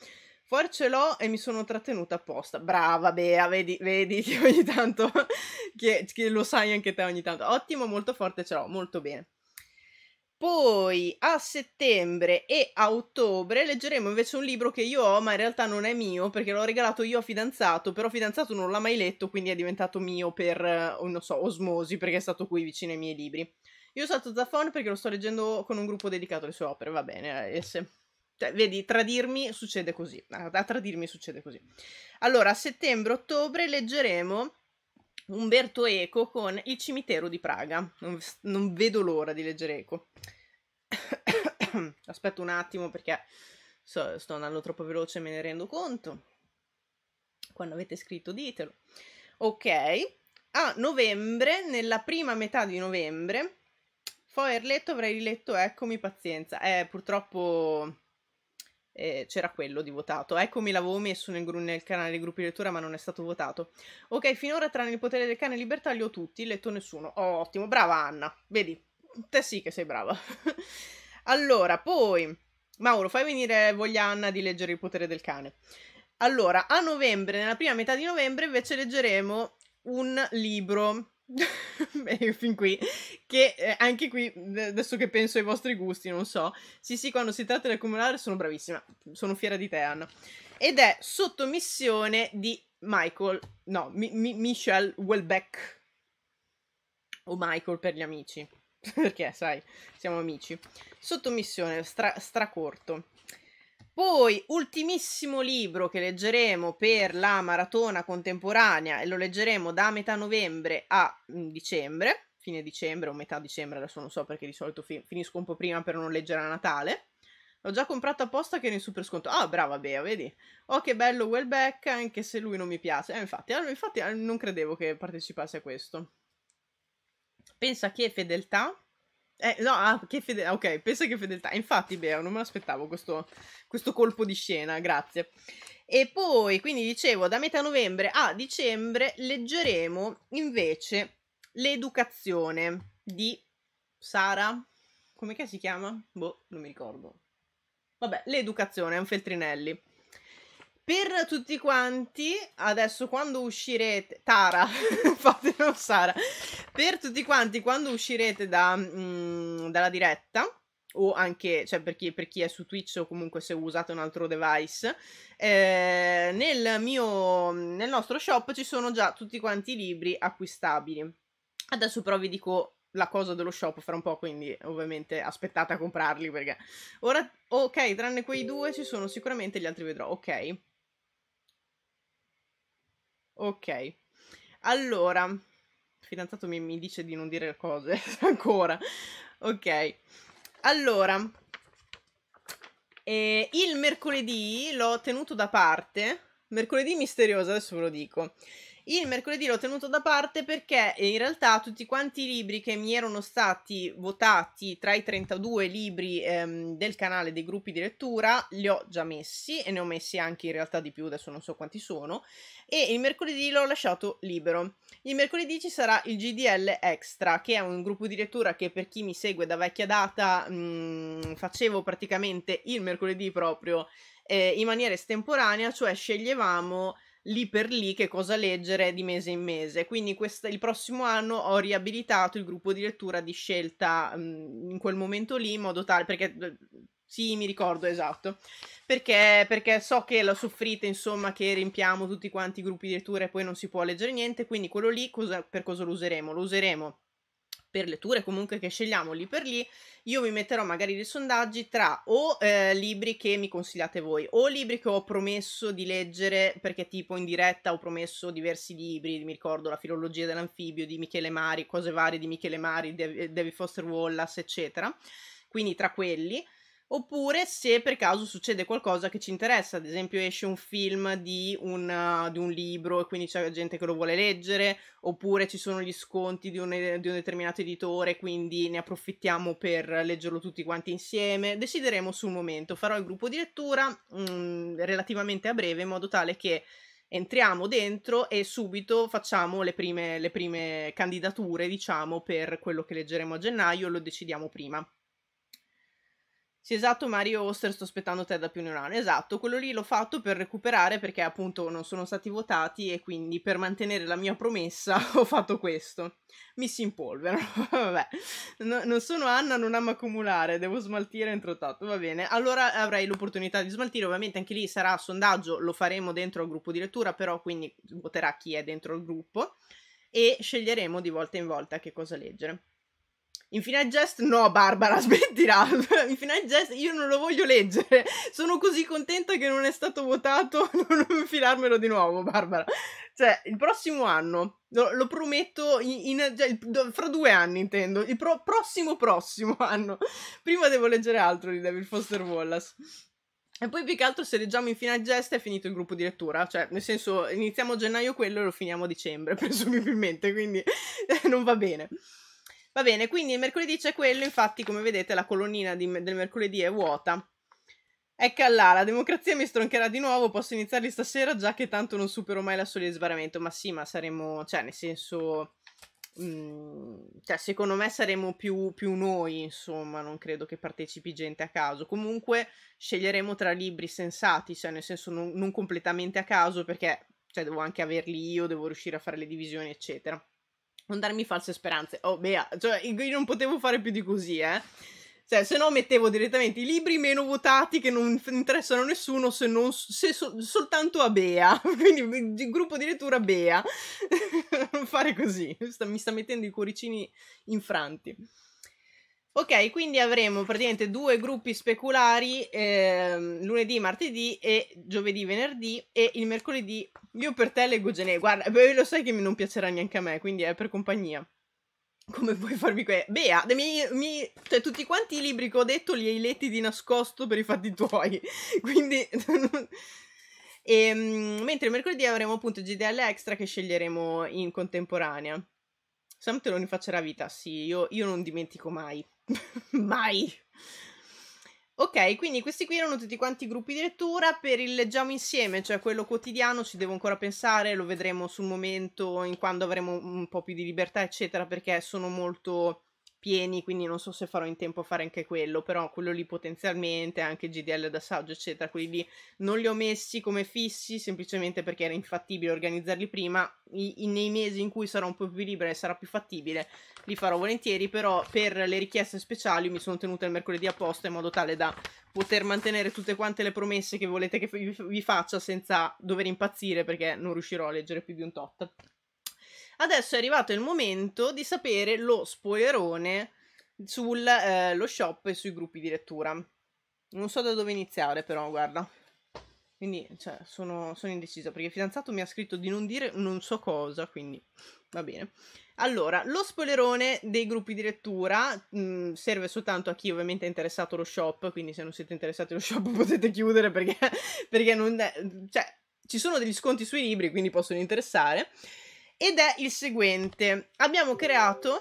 Fuori l'ho e mi sono trattenuta apposta. Brava Bea, vedi, vedi che ogni tanto, che, che lo sai anche te ogni tanto. Ottimo, molto forte ce l'ho, molto bene. Poi a settembre e a ottobre leggeremo invece un libro che io ho, ma in realtà non è mio perché l'ho regalato io a fidanzato, però fidanzato non l'ha mai letto, quindi è diventato mio per, eh, non so, osmosi perché è stato qui vicino ai miei libri. Io ho salto Zaffon perché lo sto leggendo con un gruppo dedicato alle sue opere, va bene, eh, S. Cioè, vedi, tradirmi succede così. A tradirmi succede così. Allora, a settembre-ottobre leggeremo Umberto Eco con Il cimitero di Praga. Non, non vedo l'ora di leggere Eco. Aspetto un attimo perché so, sto andando troppo veloce, e me ne rendo conto. Quando avete scritto ditelo. Ok, a novembre, nella prima metà di novembre, Foerletto avrei riletto Eccomi pazienza. Eh, purtroppo eh, c'era quello di votato. Eccomi, l'avevo messo nel, nel, canale dei gruppi di lettura, ma non è stato votato. Ok, finora tranne il potere del cane e libertà li ho tutti, letto nessuno. Oh, ottimo, brava Anna. Vedi, te sì che sei brava. allora, poi Mauro, fai venire voglia Anna di leggere il potere del cane. Allora, a novembre, nella prima metà di novembre, invece leggeremo un libro Beh, fin qui, che eh, anche qui, adesso che penso ai vostri gusti, non so. Sì, sì, quando si tratta di accumulare sono bravissima, sono fiera di te, Anna. Ed è sottomissione di Michael, no, mi- mi- Michel Welbeck, o Michael per gli amici, perché sai, siamo amici. Sottomissione, stra- stracorto. Poi, ultimissimo libro che leggeremo per la maratona contemporanea e lo leggeremo da metà novembre a mm, dicembre, fine dicembre o metà dicembre, adesso non so perché di solito fi- finisco un po' prima per non leggere a Natale. L'ho già comprato apposta che era in super sconto. Ah, brava Bea, vedi? Oh, che bello Wellbeck, anche se lui non mi piace. Eh, infatti, ah, infatti ah, non credevo che partecipasse a questo. Pensa che fedeltà eh, no, ah, che fedeltà. Ok, pensa che fedeltà. Infatti, Bea, non me l'aspettavo questo, questo colpo di scena, grazie. E poi, quindi dicevo, da metà novembre a dicembre leggeremo invece l'educazione di Sara. Come si chiama? Boh, non mi ricordo. Vabbè, l'educazione, è un Feltrinelli per tutti quanti, adesso quando uscirete, Tara, fatelo Sara, per tutti quanti quando uscirete da, mh, mm, dalla diretta, o anche cioè per, chi, per chi è su Twitch o comunque se usate un altro device, eh, nel, mio, nel nostro shop ci sono già tutti quanti i libri acquistabili. Adesso però vi dico la cosa dello shop fra un po', quindi ovviamente aspettate a comprarli perché ora ok, tranne quei due ci sono sicuramente gli altri vedrò, ok. Ok, allora, il fidanzato mi, mi dice di non dire cose ancora. Ok, allora, eh, il mercoledì l'ho tenuto da parte. Mercoledì misterioso, adesso ve lo dico. Il mercoledì l'ho tenuto da parte perché eh, in realtà tutti quanti i libri che mi erano stati votati tra i 32 libri ehm, del canale dei gruppi di lettura li ho già messi e ne ho messi anche in realtà di più, adesso non so quanti sono, e il mercoledì l'ho lasciato libero. Il mercoledì ci sarà il GDL Extra, che è un gruppo di lettura che per chi mi segue da vecchia data mh, mm, facevo praticamente il mercoledì proprio eh, in maniera estemporanea, cioè sceglievamo lì per lì che cosa leggere di mese in mese. Quindi quest- il prossimo anno ho riabilitato il gruppo di lettura di scelta mh, mhmm, in quel momento lì, in modo tale perché sì, mi ricordo esatto. Perché, perché so che la soffrite, insomma, che riempiamo tutti quanti i gruppi di lettura e poi non si può leggere niente. Quindi quello lì cosa, per cosa lo useremo? Lo useremo per letture comunque che scegliamo lì per lì, io vi metterò magari dei sondaggi tra o eh, libri che mi consigliate voi o libri che ho promesso di leggere perché tipo in diretta ho promesso diversi libri, mi ricordo La filologia dell'anfibio di Michele Mari, cose varie di Michele Mari, David Foster Wallace, eccetera. Quindi tra quelli oppure se per caso succede qualcosa che ci interessa, ad esempio esce un film di un, di un libro e quindi c'è gente che lo vuole leggere, oppure ci sono gli sconti di un, di un determinato editore, quindi ne approfittiamo per leggerlo tutti quanti insieme. Decideremo sul momento, farò il gruppo di lettura mh, mm, relativamente a breve in modo tale che entriamo dentro e subito facciamo le prime, le prime candidature, diciamo, per quello che leggeremo a gennaio, e lo decidiamo prima. Sì, esatto, Mario Oster, sto aspettando te da più di un anno. Esatto, quello lì l'ho fatto per recuperare perché appunto non sono stati votati e quindi per mantenere la mia promessa ho fatto questo. Mi si impolverano, vabbè. No, non sono Anna, non amo accumulare, devo smaltire entro tanto, va bene. Allora avrai l'opportunità di smaltire, ovviamente anche lì sarà sondaggio, lo faremo dentro al gruppo di lettura, però quindi voterà chi è dentro il gruppo e sceglieremo di volta in volta che cosa leggere. Infinite Jest no Barbara smettila Infinite Jest io non lo voglio leggere sono così contenta che non è stato votato non infilarmelo di nuovo Barbara cioè il prossimo anno lo, lo prometto in, in, cioè, fra due anni intendo il pro, prossimo prossimo anno prima devo leggere altro di David Foster Wallace e poi più che altro se leggiamo in fine a gesta è finito il gruppo di lettura, cioè nel senso iniziamo a gennaio quello e lo finiamo a dicembre presumibilmente, quindi non va bene. Va bene, quindi il mercoledì c'è quello, infatti come vedete la colonnina di, del mercoledì è vuota. Ecco là, la democrazia mi stroncherà di nuovo, posso iniziarli stasera già che tanto non supero mai la soglia di sbarramento. ma sì, ma saremo, cioè nel senso, mh, mm, cioè secondo me saremo più, più noi, insomma, non credo che partecipi gente a caso. Comunque sceglieremo tra libri sensati, cioè nel senso non, non completamente a caso perché cioè, devo anche averli io, devo riuscire a fare le divisioni, eccetera non darmi false speranze. Oh, Bea, cioè, io non potevo fare più di così, eh. Cioè, se no mettevo direttamente i libri meno votati che non interessano a nessuno se, non, se sol, soltanto a Bea. Quindi il gruppo di lettura Bea. non fare così. mi sta mettendo i cuoricini infranti. Ok, quindi avremo praticamente due gruppi speculari ehm, lunedì, martedì e giovedì, venerdì e il mercoledì io per te leggo Gene. Guarda, beh, lo sai che non piacerà neanche a me, quindi è per compagnia. Come puoi farmi qui? Bea, mi, mi, cioè, tutti quanti i libri che ho detto li hai letti di nascosto per i fatti tuoi, quindi... e, ehm, mentre il mercoledì avremo appunto GDL Extra che sceglieremo in contemporanea. Sam te lo rifaccerà vita, sì, io, io non dimentico mai. Mai. Ok, quindi questi qui erano tutti quanti i gruppi di lettura per il leggiamo insieme, cioè quello quotidiano ci devo ancora pensare, lo vedremo sul momento in quando avremo un po' più di libertà, eccetera, perché sono molto pieni, quindi non so se farò in tempo a fare anche quello, però quello lì potenzialmente, anche GDL d'assaggio, eccetera, quelli lì non li ho messi come fissi semplicemente perché era infattibile organizzarli prima. I, nei mesi in cui sarò un po' più libera e sarà più fattibile, li farò volentieri, però per le richieste speciali mi sono tenuta il mercoledì apposta in modo tale da poter mantenere tutte quante le promesse che volete che vi faccia senza dover impazzire perché non riuscirò a leggere più di un tot. Adesso è arrivato il momento di sapere lo spoilerone sullo eh, shop e sui gruppi di lettura. Non so da dove iniziare, però, guarda. Quindi, cioè, sono, sono, indecisa perché il fidanzato mi ha scritto di non dire non so cosa, quindi va bene. Allora, lo spoilerone dei gruppi di lettura mh, mm, serve soltanto a chi ovviamente è interessato allo shop, quindi se non siete interessati allo shop potete chiudere perché, perché non... È, cioè, ci sono degli sconti sui libri, quindi possono interessare. Ed è il seguente. Abbiamo creato...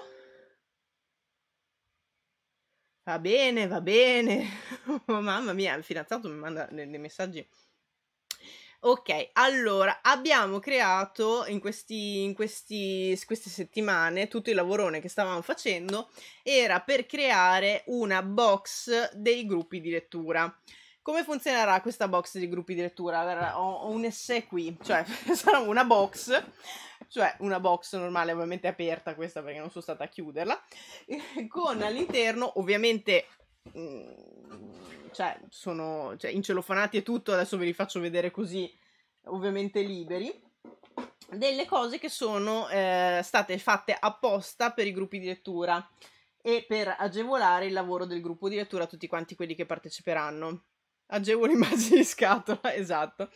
Va bene, va bene. Oh, mamma mia, il fidanzato mi manda dei messaggi. Ok, allora abbiamo creato in, questi, in questi, queste settimane tutto il lavorone che stavamo facendo era per creare una box dei gruppi di lettura. Come funzionerà questa box di gruppi di lettura? Allora, ho, ho un essè qui, cioè sarà una box, cioè una box normale, ovviamente aperta questa perché non sono stata a chiuderla, con all'interno ovviamente mm, cioè, sono cioè, incelofanati e tutto, adesso ve li faccio vedere così, ovviamente liberi delle cose che sono eh, state fatte apposta per i gruppi di lettura e per agevolare il lavoro del gruppo di lettura a tutti quanti quelli che parteciperanno agevoli immagini di scatola, esatto.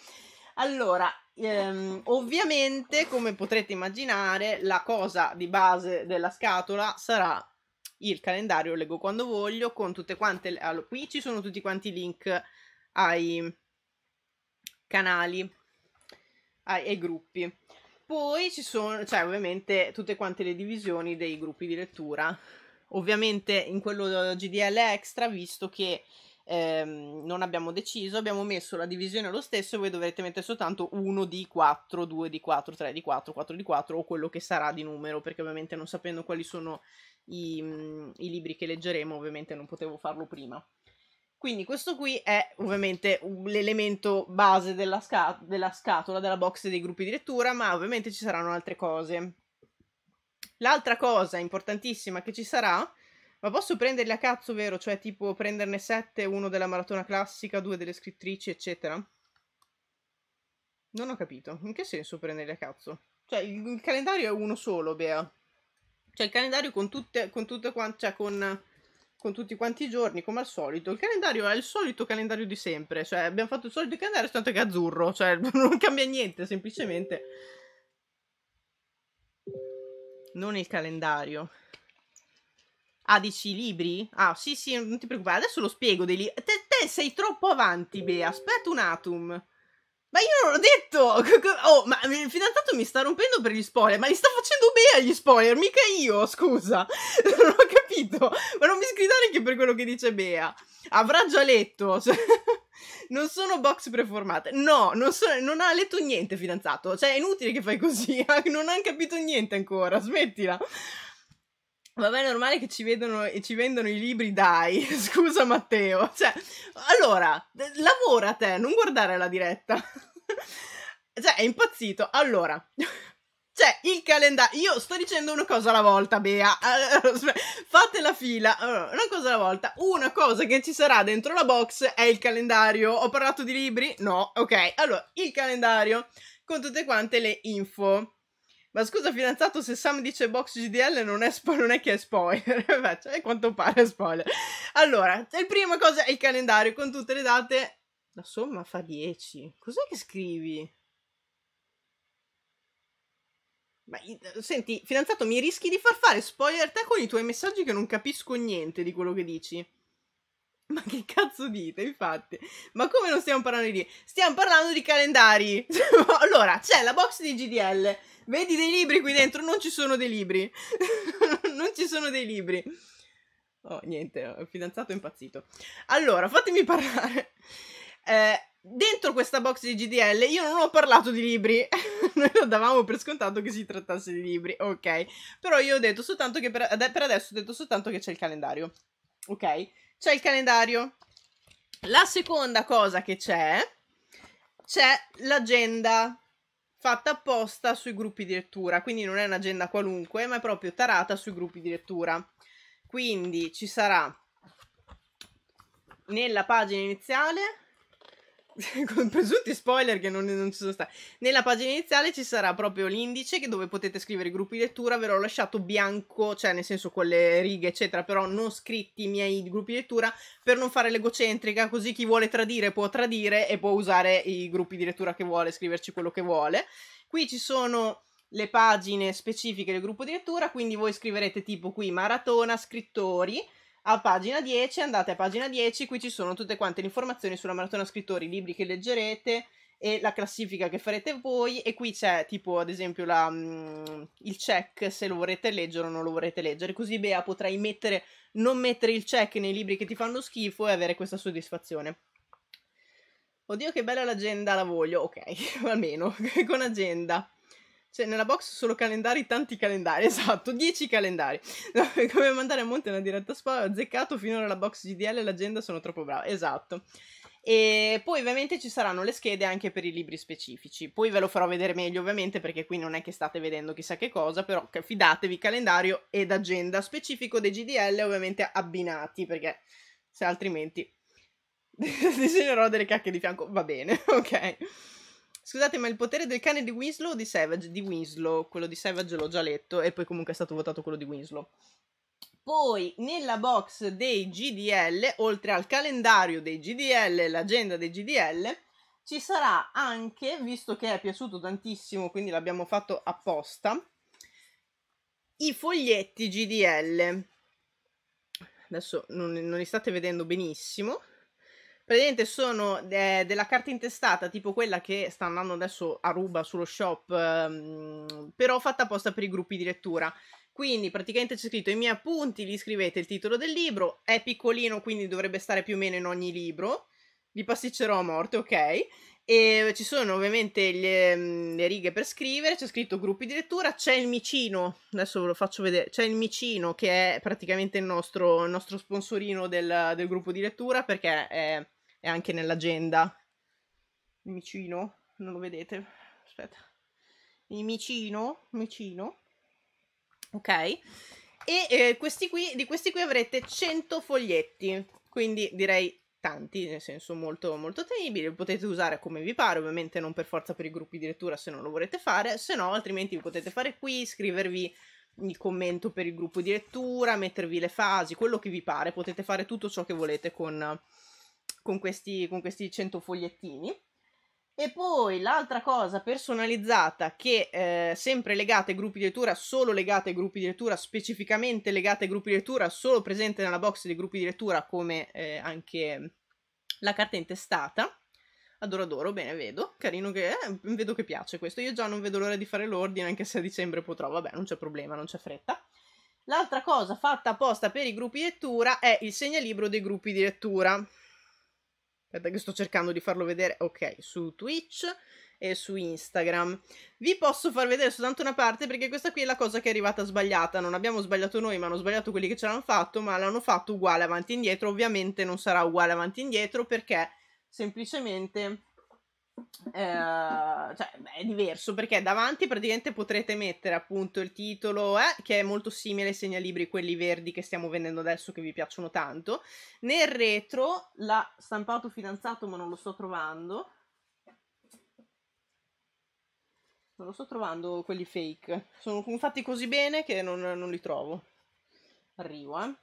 Allora, ehm, ovviamente, come potrete immaginare, la cosa di base della scatola sarà il calendario leggo quando voglio con tutte quante allora, qui ci sono tutti quanti i link ai canali ai, ai gruppi poi ci sono cioè ovviamente tutte quante le divisioni dei gruppi di lettura ovviamente in quello GDL extra visto che ehm, non abbiamo deciso, abbiamo messo la divisione lo stesso voi dovrete mettere soltanto 1 di 4, 2 di 4, 3 di 4, 4 di 4 o quello che sarà di numero, perché ovviamente non sapendo quali sono i, mm, i libri che leggeremo, ovviamente non potevo farlo prima. Quindi questo qui è ovviamente l'elemento base della, sca- della, scatola, della box dei gruppi di lettura, ma ovviamente ci saranno altre cose. L'altra cosa importantissima che ci sarà ma posso prenderli a cazzo, vero? Cioè, tipo, prenderne sette, uno della maratona classica, due delle scrittrici, eccetera? Non ho capito. In che senso prenderli a cazzo? Cioè, il, il calendario è uno solo, Bea. Cioè, il calendario con tutte, con tutte quante, cioè, con, con tutti quanti i giorni, come al solito. Il calendario è il solito calendario di sempre. Cioè, abbiamo fatto il solito calendario, tanto che è azzurro. Cioè, non cambia niente, semplicemente. Non il calendario. Ah, dici libri? Ah, sì, sì, non ti preoccupare, adesso lo spiego dei libri. Te, te, sei troppo avanti, Bea, aspetta un atum. Ma io non l'ho detto! Oh, ma il eh, fidanzato mi sta rompendo per gli spoiler, ma li sta facendo Bea gli spoiler, mica io, scusa! Non ho capito, ma non mi sgridare che per quello che dice Bea. Avrà già letto, cioè, non sono box preformate. No, non, so, non ha letto niente, fidanzato, cioè è inutile che fai così, non hanno capito niente ancora, smettila. Vabbè, è normale che ci, vedono, ci vendono i libri, dai. Scusa Matteo. Cioè, allora, lavora te, non guardare la diretta. cioè, è impazzito. Allora, cioè, il calendario. Io sto dicendo una cosa alla volta, Bea. Allora, fate la fila. Allora, una cosa alla volta. Una cosa che ci sarà dentro la box è il calendario. Ho parlato di libri? No. Ok. Allora, il calendario con tutte quante le info ma scusa, fidanzato, se Sam dice box GDL non è, spo- non è che è spoiler, Beh, cioè, a quanto pare è spoiler. Allora, la prima cosa è il calendario con tutte le date. La somma fa 10. Cos'è che scrivi? Ma, senti, fidanzato, mi rischi di far fare spoiler te con i tuoi messaggi che non capisco niente di quello che dici. Ma che cazzo dite, infatti? Ma come non stiamo parlando di... Stiamo parlando di calendari! allora, c'è la box di GDL Vedi dei libri qui dentro? Non ci sono dei libri. non ci sono dei libri. Oh, niente, il fidanzato è impazzito. Allora, fatemi parlare. Eh, dentro questa box di GDL io non ho parlato di libri. Noi lo davamo per scontato che si trattasse di libri, ok. Però io ho detto soltanto che per, per adesso ho detto soltanto che c'è il calendario. Ok? C'è il calendario. La seconda cosa che c'è c'è l'agenda fatta apposta sui gruppi di lettura, quindi non è un'agenda qualunque, ma è proprio tarata sui gruppi di lettura. Quindi ci sarà nella pagina iniziale con presunti spoiler che non, non, ci sono stati. Nella pagina iniziale ci sarà proprio l'indice dove potete scrivere i gruppi di lettura, ve l'ho lasciato bianco, cioè nel senso con le righe eccetera, però non scritti i miei gruppi di lettura per non fare l'egocentrica, così chi vuole tradire può tradire e può usare i gruppi di lettura che vuole, scriverci quello che vuole. Qui ci sono le pagine specifiche del gruppo di lettura, quindi voi scriverete tipo qui maratona, scrittori, a pagina 10, andate a pagina 10, qui ci sono tutte quante le informazioni sulla maratona scrittori, i libri che leggerete e la classifica che farete voi e qui c'è tipo ad esempio la, mh, mm, il check se lo vorrete leggere o non lo vorrete leggere, così Bea potrai mettere, non mettere il check nei libri che ti fanno schifo e avere questa soddisfazione. Oddio che bella l'agenda, la voglio, ok, almeno con agenda. Cioè, nella box solo calendari, tanti calendari, esatto, 10 calendari. come mandare a monte una diretta a spa, ho azzeccato finora la box GDL e l'agenda sono troppo brava, esatto. E poi ovviamente ci saranno le schede anche per i libri specifici. Poi ve lo farò vedere meglio ovviamente perché qui non è che state vedendo chissà che cosa, però fidatevi calendario ed agenda specifico dei GDL ovviamente abbinati perché se altrimenti disegnerò delle cacche di fianco, va bene, ok? Scusate, ma il potere del cane di Winslow o di Savage? Di Winslow, quello di Savage l'ho già letto e poi comunque è stato votato quello di Winslow. Poi nella box dei GDL, oltre al calendario dei GDL, l'agenda dei GDL, ci sarà anche, visto che è piaciuto tantissimo, quindi l'abbiamo fatto apposta, i foglietti GDL. Adesso non, non li state vedendo benissimo, Praticamente sono de- eh, della carta intestata, tipo quella che sta andando adesso a ruba sullo shop, ehm, però fatta apposta per i gruppi di lettura. Quindi praticamente c'è scritto i miei appunti, li scrivete il titolo del libro, è piccolino quindi dovrebbe stare più o meno in ogni libro, li pasticcerò a morte, ok? E ci sono ovviamente le, ehm, le righe per scrivere, c'è scritto gruppi di lettura, c'è il micino, adesso ve lo faccio vedere, c'è il micino che è praticamente il nostro, il nostro sponsorino del, del gruppo di lettura perché è è anche nell'agenda. Micino, non lo vedete? Aspetta. Il micino, micino. Ok? E eh, questi qui, di questi qui avrete 100 foglietti, quindi direi tanti, nel senso molto, molto tenibili. potete usare come vi pare, ovviamente non per forza per i gruppi di lettura se non lo volete fare, se no altrimenti potete fare qui, scrivervi il commento per il gruppo di lettura, mettervi le fasi, quello che vi pare, potete fare tutto ciò che volete con con questi, con questi 100 fogliettini. E poi l'altra cosa personalizzata che eh, sempre legata ai gruppi di lettura, solo legata ai gruppi di lettura, specificamente legata ai gruppi di lettura, solo presente nella box dei gruppi di lettura come eh, anche la carta intestata. Adoro adoro, bene, vedo, carino che eh, vedo che piace questo. Io già non vedo l'ora di fare l'ordine, anche se a dicembre potrò, vabbè, non c'è problema, non c'è fretta. L'altra cosa fatta apposta per i gruppi di lettura è il segnalibro dei gruppi di lettura Aspetta che sto cercando di farlo vedere, ok, su Twitch e su Instagram. Vi posso far vedere soltanto una parte perché questa qui è la cosa che è arrivata sbagliata. Non abbiamo sbagliato noi, ma hanno sbagliato quelli che ce l'hanno fatto, ma l'hanno fatto uguale avanti e indietro. Ovviamente non sarà uguale avanti e indietro perché semplicemente eh, cioè, beh, è diverso perché davanti praticamente potrete mettere appunto il titolo eh, che è molto simile ai segnalibri quelli verdi che stiamo vendendo adesso che vi piacciono tanto nel retro l'ha stampato fidanzato ma non lo sto trovando non lo sto trovando quelli fake sono fatti così bene che non, non li trovo arrivo eh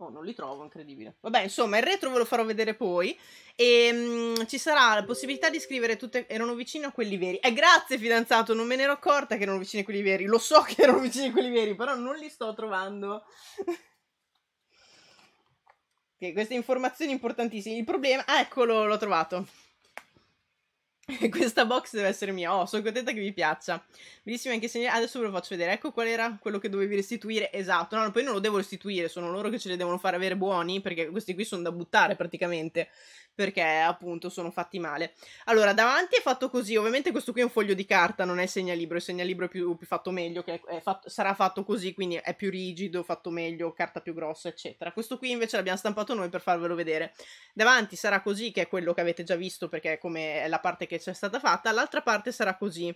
Oh, non li trovo, incredibile. Vabbè, insomma, il retro ve lo farò vedere poi. E um, ci sarà la possibilità di scrivere tutte... Erano vicino a quelli veri. Eh, grazie, fidanzato, non me ne ero accorta che erano vicini a quelli veri. Lo so che erano vicini a quelli veri, però non li sto trovando. ok, queste informazioni importantissime. Il problema... Ah, eccolo, l'ho trovato. Questa box deve essere mia. Oh, sono contenta che vi piaccia. Bellissima anche se adesso ve lo faccio vedere. Ecco qual era quello che dovevi restituire. Esatto. No, poi non lo devo restituire, sono loro che ce le devono fare avere buoni perché questi qui sono da buttare praticamente perché appunto sono fatti male. Allora, davanti è fatto così, ovviamente questo qui è un foglio di carta, non è il segnalibro, il segnalibro è più, più fatto meglio, che fatto, sarà fatto così, quindi è più rigido, fatto meglio, carta più grossa, eccetera. Questo qui invece l'abbiamo stampato noi per farvelo vedere. Davanti sarà così, che è quello che avete già visto, perché è come è la parte che ci è stata fatta, l'altra parte sarà così.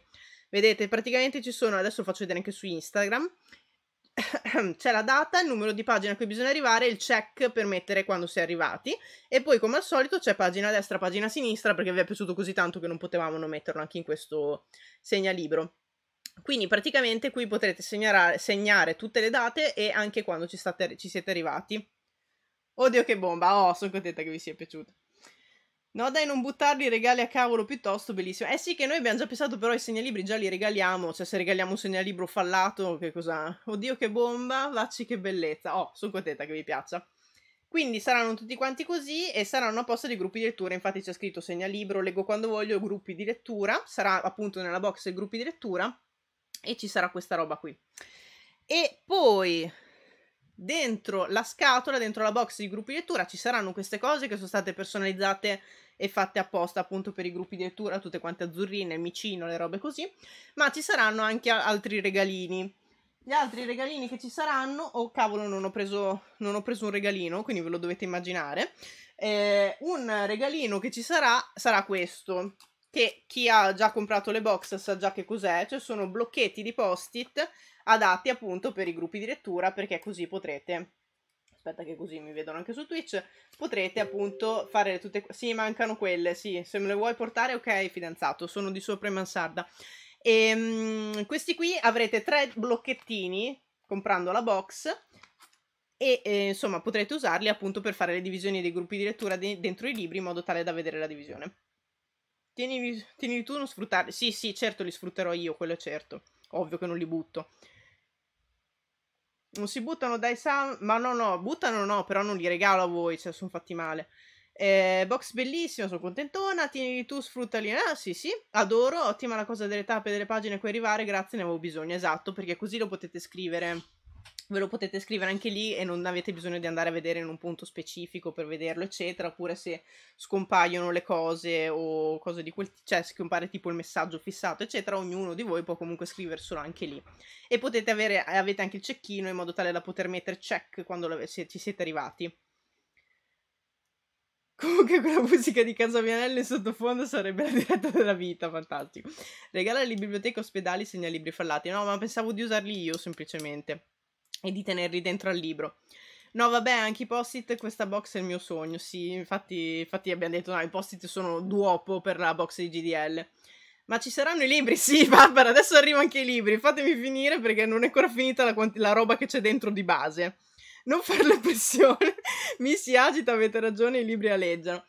Vedete, praticamente ci sono, adesso lo faccio vedere anche su Instagram, c'è la data, il numero di pagine a cui bisogna arrivare, il check per mettere quando si è arrivati e poi come al solito c'è pagina destra, pagina sinistra perché vi è piaciuto così tanto che non potevamo non metterlo anche in questo segnalibro. Quindi praticamente qui potrete segnare tutte le date e anche quando ci, state, ci siete arrivati. Oddio che bomba, oh sono contenta che vi sia piaciuto. No dai, non buttarli, i regali a cavolo piuttosto, bellissimo. Eh sì che noi abbiamo già pensato però ai segnalibri, già li regaliamo, cioè se regaliamo un segnalibro fallato, che cosa? Oddio che bomba, vacci che bellezza. Oh, sono contenta che vi piaccia. Quindi saranno tutti quanti così e saranno apposta dei gruppi di lettura, infatti c'è scritto segnalibro, leggo quando voglio, gruppi di lettura, sarà appunto nella box gruppi di lettura e ci sarà questa roba qui. E poi dentro la scatola, dentro la box di gruppi di lettura ci saranno queste cose che sono state personalizzate e fatte apposta appunto per i gruppi di lettura, tutte quante azzurrine, micino, le robe così, ma ci saranno anche altri regalini. Gli altri regalini che ci saranno, oh cavolo non ho preso, non ho preso un regalino, quindi ve lo dovete immaginare, eh, un regalino che ci sarà sarà questo, che chi ha già comprato le box sa già che cos'è, cioè sono blocchetti di post-it adatti appunto per i gruppi di lettura perché così potrete aspetta che così mi vedono anche su Twitch, potrete appunto fare tutte... Sì, mancano quelle, sì, se me le vuoi portare, ok, fidanzato, sono di sopra in mansarda. E, um, questi qui avrete tre blocchettini comprando la box e eh, insomma potrete usarli appunto per fare le divisioni dei gruppi di lettura de dentro i libri in modo tale da vedere la divisione. Tieni, tienili tu, non sfruttarli. Sì, sì, certo li sfrutterò io, quello è certo. Ovvio che non li butto non si buttano dai Sam, ma no, no, buttano no, però non li regalo a voi, cioè sono fatti male. Eh, box bellissimo, sono contentona, tieni tu, sfruttali, ah, sì sì, adoro, ottima la cosa delle tappe delle pagine a cui arrivare, grazie, ne avevo bisogno, esatto, perché così lo potete scrivere ve lo potete scrivere anche lì e non avete bisogno di andare a vedere in un punto specifico per vederlo, eccetera, oppure se scompaiono le cose o cose di quel tipo, cioè scompare tipo il messaggio fissato, eccetera, ognuno di voi può comunque scriverselo anche lì. E potete avere, eh, avete anche il cecchino in modo tale da poter mettere check quando se ci siete arrivati. Comunque quella musica di Casa Casabianello in sottofondo sarebbe la diretta della vita, fantastico. Regalare le biblioteche ospedali segna libri fallati. No, ma pensavo di usarli io semplicemente e di tenerli dentro al libro. No, vabbè, anche i post-it, questa box è il mio sogno, sì, infatti, infatti abbiamo detto, no, i post-it sono duopo per la box di GDL. Ma ci saranno i libri? Sì, Barbara, adesso arrivano anche i libri, fatemi finire perché non è ancora finita la, quanti- la roba che c'è dentro di base. Non farle pressione, mi si agita, avete ragione, i libri alleggiano.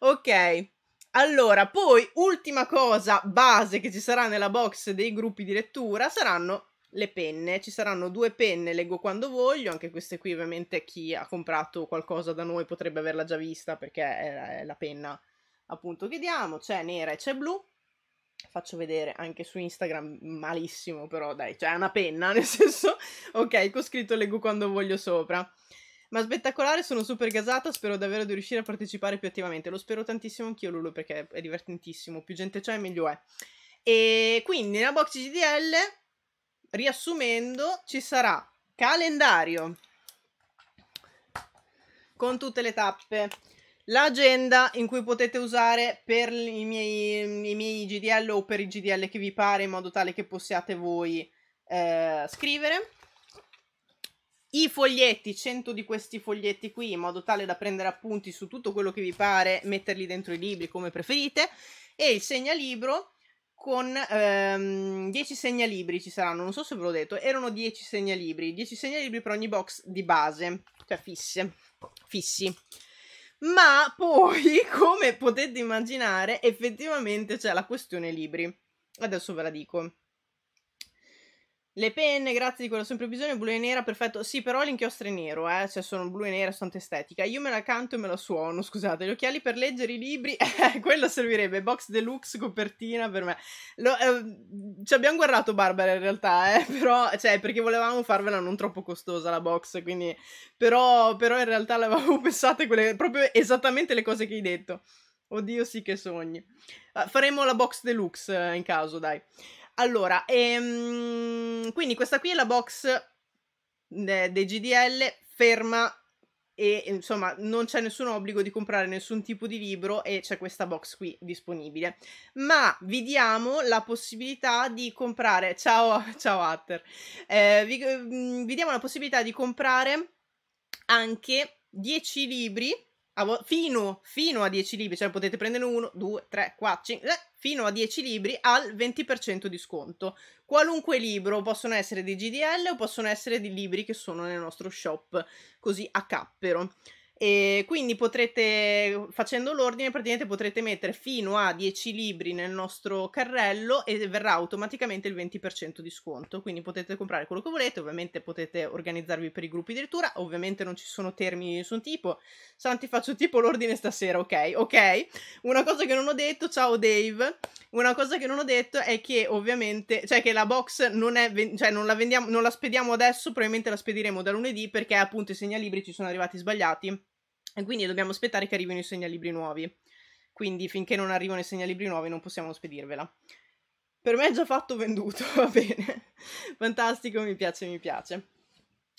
Ok, allora, poi ultima cosa base che ci sarà nella box dei gruppi di lettura saranno le penne, ci saranno due penne, leggo quando voglio, anche queste qui ovviamente chi ha comprato qualcosa da noi potrebbe averla già vista perché è la penna appunto che diamo, c'è nera e c'è blu, faccio vedere anche su Instagram malissimo però dai, cioè è una penna nel senso, ok, con scritto leggo quando voglio sopra. Ma spettacolare, sono super gasata, spero davvero di riuscire a partecipare più attivamente. Lo spero tantissimo anch'io, Lulu, perché è divertentissimo. Più gente c'è, meglio è. E quindi nella box GDL riassumendo, ci sarà calendario con tutte le tappe, l'agenda in cui potete usare per i miei, i miei, GDL o per i GDL che vi pare in modo tale che possiate voi eh, scrivere, i foglietti, 100 di questi foglietti qui in modo tale da prendere appunti su tutto quello che vi pare, metterli dentro i libri come preferite e il segnalibro con ehm, 10 segnalibri ci saranno, non so se ve l'ho detto, erano 10 segnalibri, 10 segnalibri per ogni box di base, cioè fisse, fissi. Ma poi, come potete immaginare, effettivamente c'è la questione libri. Adesso ve la dico. Le penne, grazie di quello, sempre bisogno, blu e nera, perfetto. Sì, però l'inchiostro è nero, eh, cioè sono blu e nera, sono estetica. Io me la canto e me la suono, scusate. Gli occhiali per leggere i libri, eh, quello servirebbe. Box deluxe, copertina per me. Lo, eh, ci abbiamo guardato Barbara in realtà, eh, però, cioè, perché volevamo farvela non troppo costosa la box, quindi... Però, però in realtà l'avevamo pensata quelle, proprio esattamente le cose che hai detto. Oddio, sì che sogni. Ah, faremo la box deluxe eh, in caso, dai. Allora, ehm, quindi questa qui è la box dei de GDL, ferma e insomma non c'è nessun obbligo di comprare nessun tipo di libro e c'è questa box qui disponibile ma vi diamo la possibilità di comprare ciao ciao Hatter eh, vi, mm, vi diamo la possibilità di comprare anche 10 libri vo- fino, fino, a 10 libri, cioè potete prendere 1, 2, 3, 4, 5, fino a 10 libri al 20% di sconto. Qualunque libro, possono essere di GDL o possono essere di libri che sono nel nostro shop, così a cappero. E quindi potrete, facendo l'ordine, praticamente potrete mettere fino a 10 libri nel nostro carrello e verrà automaticamente il 20% di sconto. Quindi potete comprare quello che volete, ovviamente potete organizzarvi per i gruppi di lettura, ovviamente non ci sono termini di nessun tipo. Santi, faccio tipo l'ordine stasera, ok? Ok? Una cosa che non ho detto, ciao Dave, una cosa che non ho detto è che ovviamente, cioè che la box non è, cioè non la vendiamo, non la spediamo adesso, probabilmente la spediremo da lunedì perché appunto i segnalibri ci sono arrivati sbagliati e quindi dobbiamo aspettare che arrivino i segnalibri nuovi. Quindi finché non arrivano i segnalibri nuovi non possiamo spedirvela. Per me è già fatto venduto, va bene. Fantastico, mi piace, mi piace.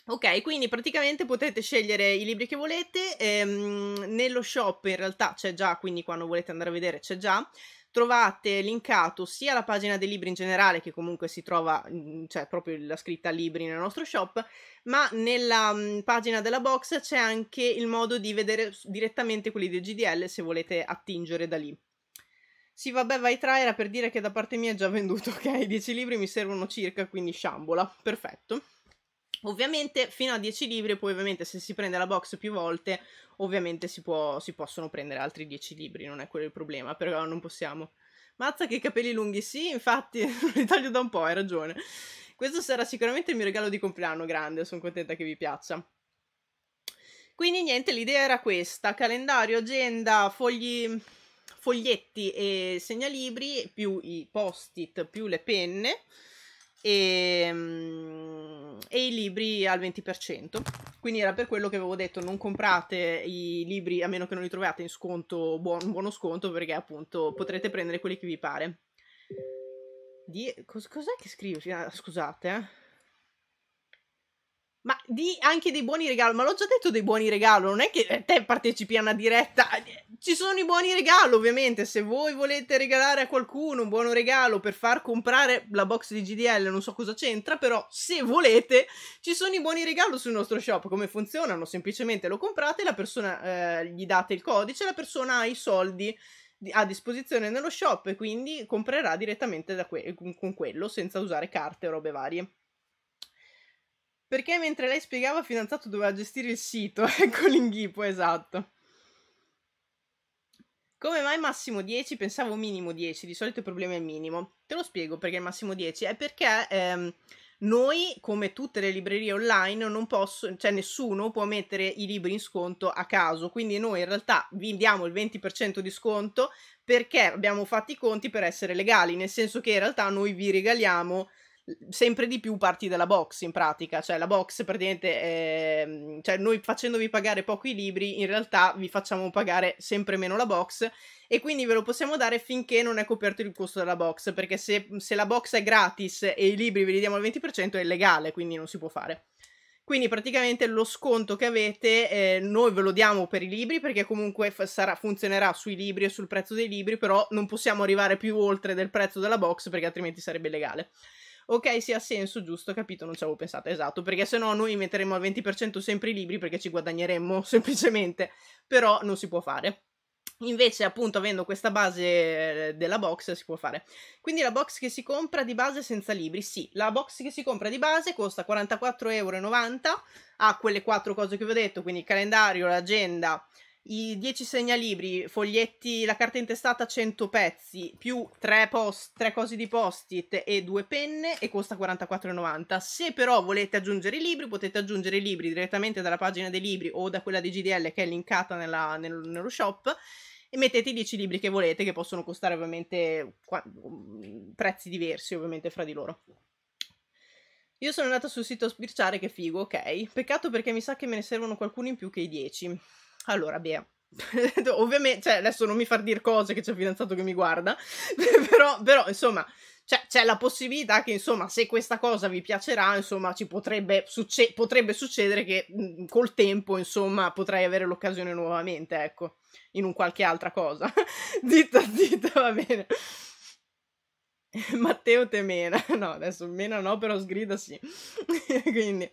Ok, quindi praticamente potete scegliere i libri che volete, ehm, nello shop in realtà c'è già, quindi quando volete andare a vedere c'è già, trovate linkato sia la pagina dei libri in generale, che comunque si trova, mm, cioè proprio la scritta libri nel nostro shop, ma nella mh, mm, pagina della box c'è anche il modo di vedere direttamente quelli del GDL se volete attingere da lì. Sì, vabbè, vai tra, era per dire che da parte mia è già venduto, ok? Dieci libri mi servono circa, quindi sciambola. Perfetto. Ovviamente fino a 10 libri, poi ovviamente se si prende la box più volte, ovviamente si, può, si possono prendere altri 10 libri, non è quello il problema, però non possiamo. Mazza che capelli lunghi, sì, infatti, li taglio da un po', hai ragione. Questo sarà sicuramente il mio regalo di compleanno grande, sono contenta che vi piaccia. Quindi niente, l'idea era questa, calendario, agenda, fogli, foglietti e segnalibri, più i post-it, più le penne e, ehm, e i libri al 20%. Quindi era per quello che avevo detto: non comprate i libri a meno che non li troviate in sconto, buon, buono sconto, perché appunto potrete prendere quelli che vi pare. Die- cos- cos'è che scrivo? Ah, scusate, eh. Ma di anche dei buoni regalo, ma l'ho già detto dei buoni regalo, non è che eh, te partecipi a una diretta, ci sono i buoni regalo ovviamente, se voi volete regalare a qualcuno un buono regalo per far comprare la box di GDL, non so cosa c'entra, però se volete ci sono i buoni regalo sul nostro shop, come funzionano? Semplicemente lo comprate, la persona eh, gli date il codice, la persona ha i soldi a disposizione nello shop e quindi comprerà direttamente que- con quello senza usare carte o robe varie. Perché mentre lei spiegava, il fidanzato doveva gestire il sito. ecco eh, l'inghippo, esatto. Come mai massimo 10? Pensavo minimo 10, di solito il problema è il minimo. Te lo spiego perché il massimo 10 è perché ehm, noi, come tutte le librerie online, non posso, cioè nessuno può mettere i libri in sconto a caso, quindi noi in realtà vi diamo il 20% di sconto perché abbiamo fatto i conti per essere legali, nel senso che in realtà noi vi regaliamo sempre di più parti della box in pratica, cioè la box praticamente, è, ehm, cioè noi facendovi pagare poco i libri in realtà vi facciamo pagare sempre meno la box e quindi ve lo possiamo dare finché non è coperto il costo della box, perché se, se la box è gratis e i libri ve li diamo al 20% è illegale, quindi non si può fare. Quindi praticamente lo sconto che avete eh, noi ve lo diamo per i libri perché comunque f- sarà, funzionerà sui libri e sul prezzo dei libri, però non possiamo arrivare più oltre del prezzo della box perché altrimenti sarebbe illegale. Ok, sì, ha senso, giusto, capito, non ci avevo pensato, esatto, perché se no noi metteremo al 20% sempre i libri perché ci guadagneremmo semplicemente, però non si può fare. Invece, appunto, avendo questa base eh, della box si può fare. Quindi la box che si compra di base senza libri, sì, la box che si compra di base costa 44,90 euro, ha quelle quattro cose che vi ho detto, quindi il calendario, l'agenda, i 10 segnalibri, foglietti, la carta intestata 100 pezzi, più 3, post, 3 cose di post-it e 2 penne e costa 44,90. Se però volete aggiungere i libri, potete aggiungere i libri direttamente dalla pagina dei libri o da quella di GDL che è linkata nella, nel, nello shop e mettete i 10 libri che volete che possono costare ovviamente mm, prezzi diversi ovviamente fra di loro. Io sono andata sul sito a sbirciare, che figo, ok. Peccato perché mi sa che me ne servono qualcuno in più che i 10. Allora, beh. ovviamente, cioè, adesso non mi far dire cose che c'è il fidanzato che mi guarda, però, però, insomma, cioè, c'è la possibilità che, insomma, se questa cosa vi piacerà, insomma, ci potrebbe, succe- potrebbe succedere che mh, mm, col tempo, insomma, potrei avere l'occasione nuovamente, ecco, in un qualche altra cosa. zitta, zitta, va bene. Matteo Temena, no, adesso Mena no, però sgrida sì. Quindi...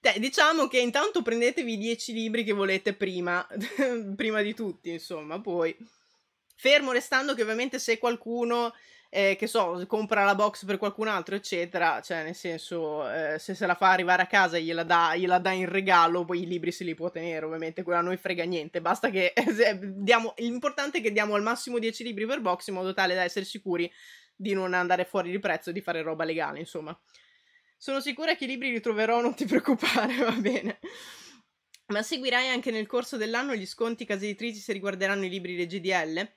Te, diciamo che intanto prendetevi i 10 libri che volete prima, prima di tutti, insomma, poi. Fermo restando che ovviamente se qualcuno, eh, che so, compra la box per qualcun altro, eccetera, cioè nel senso, eh, se se la fa arrivare a casa e gliela dà, gliela dà in regalo, poi i libri se li può tenere, ovviamente, quella a noi frega niente, basta che eh, diamo, l'importante è che diamo al massimo 10 libri per box in modo tale da essere sicuri di non andare fuori di prezzo e di fare roba legale, insomma. Sono sicura che i libri li troverò, non ti preoccupare, va bene. Ma seguirai anche nel corso dell'anno gli sconti case editrici se riguarderanno i libri dei GDL?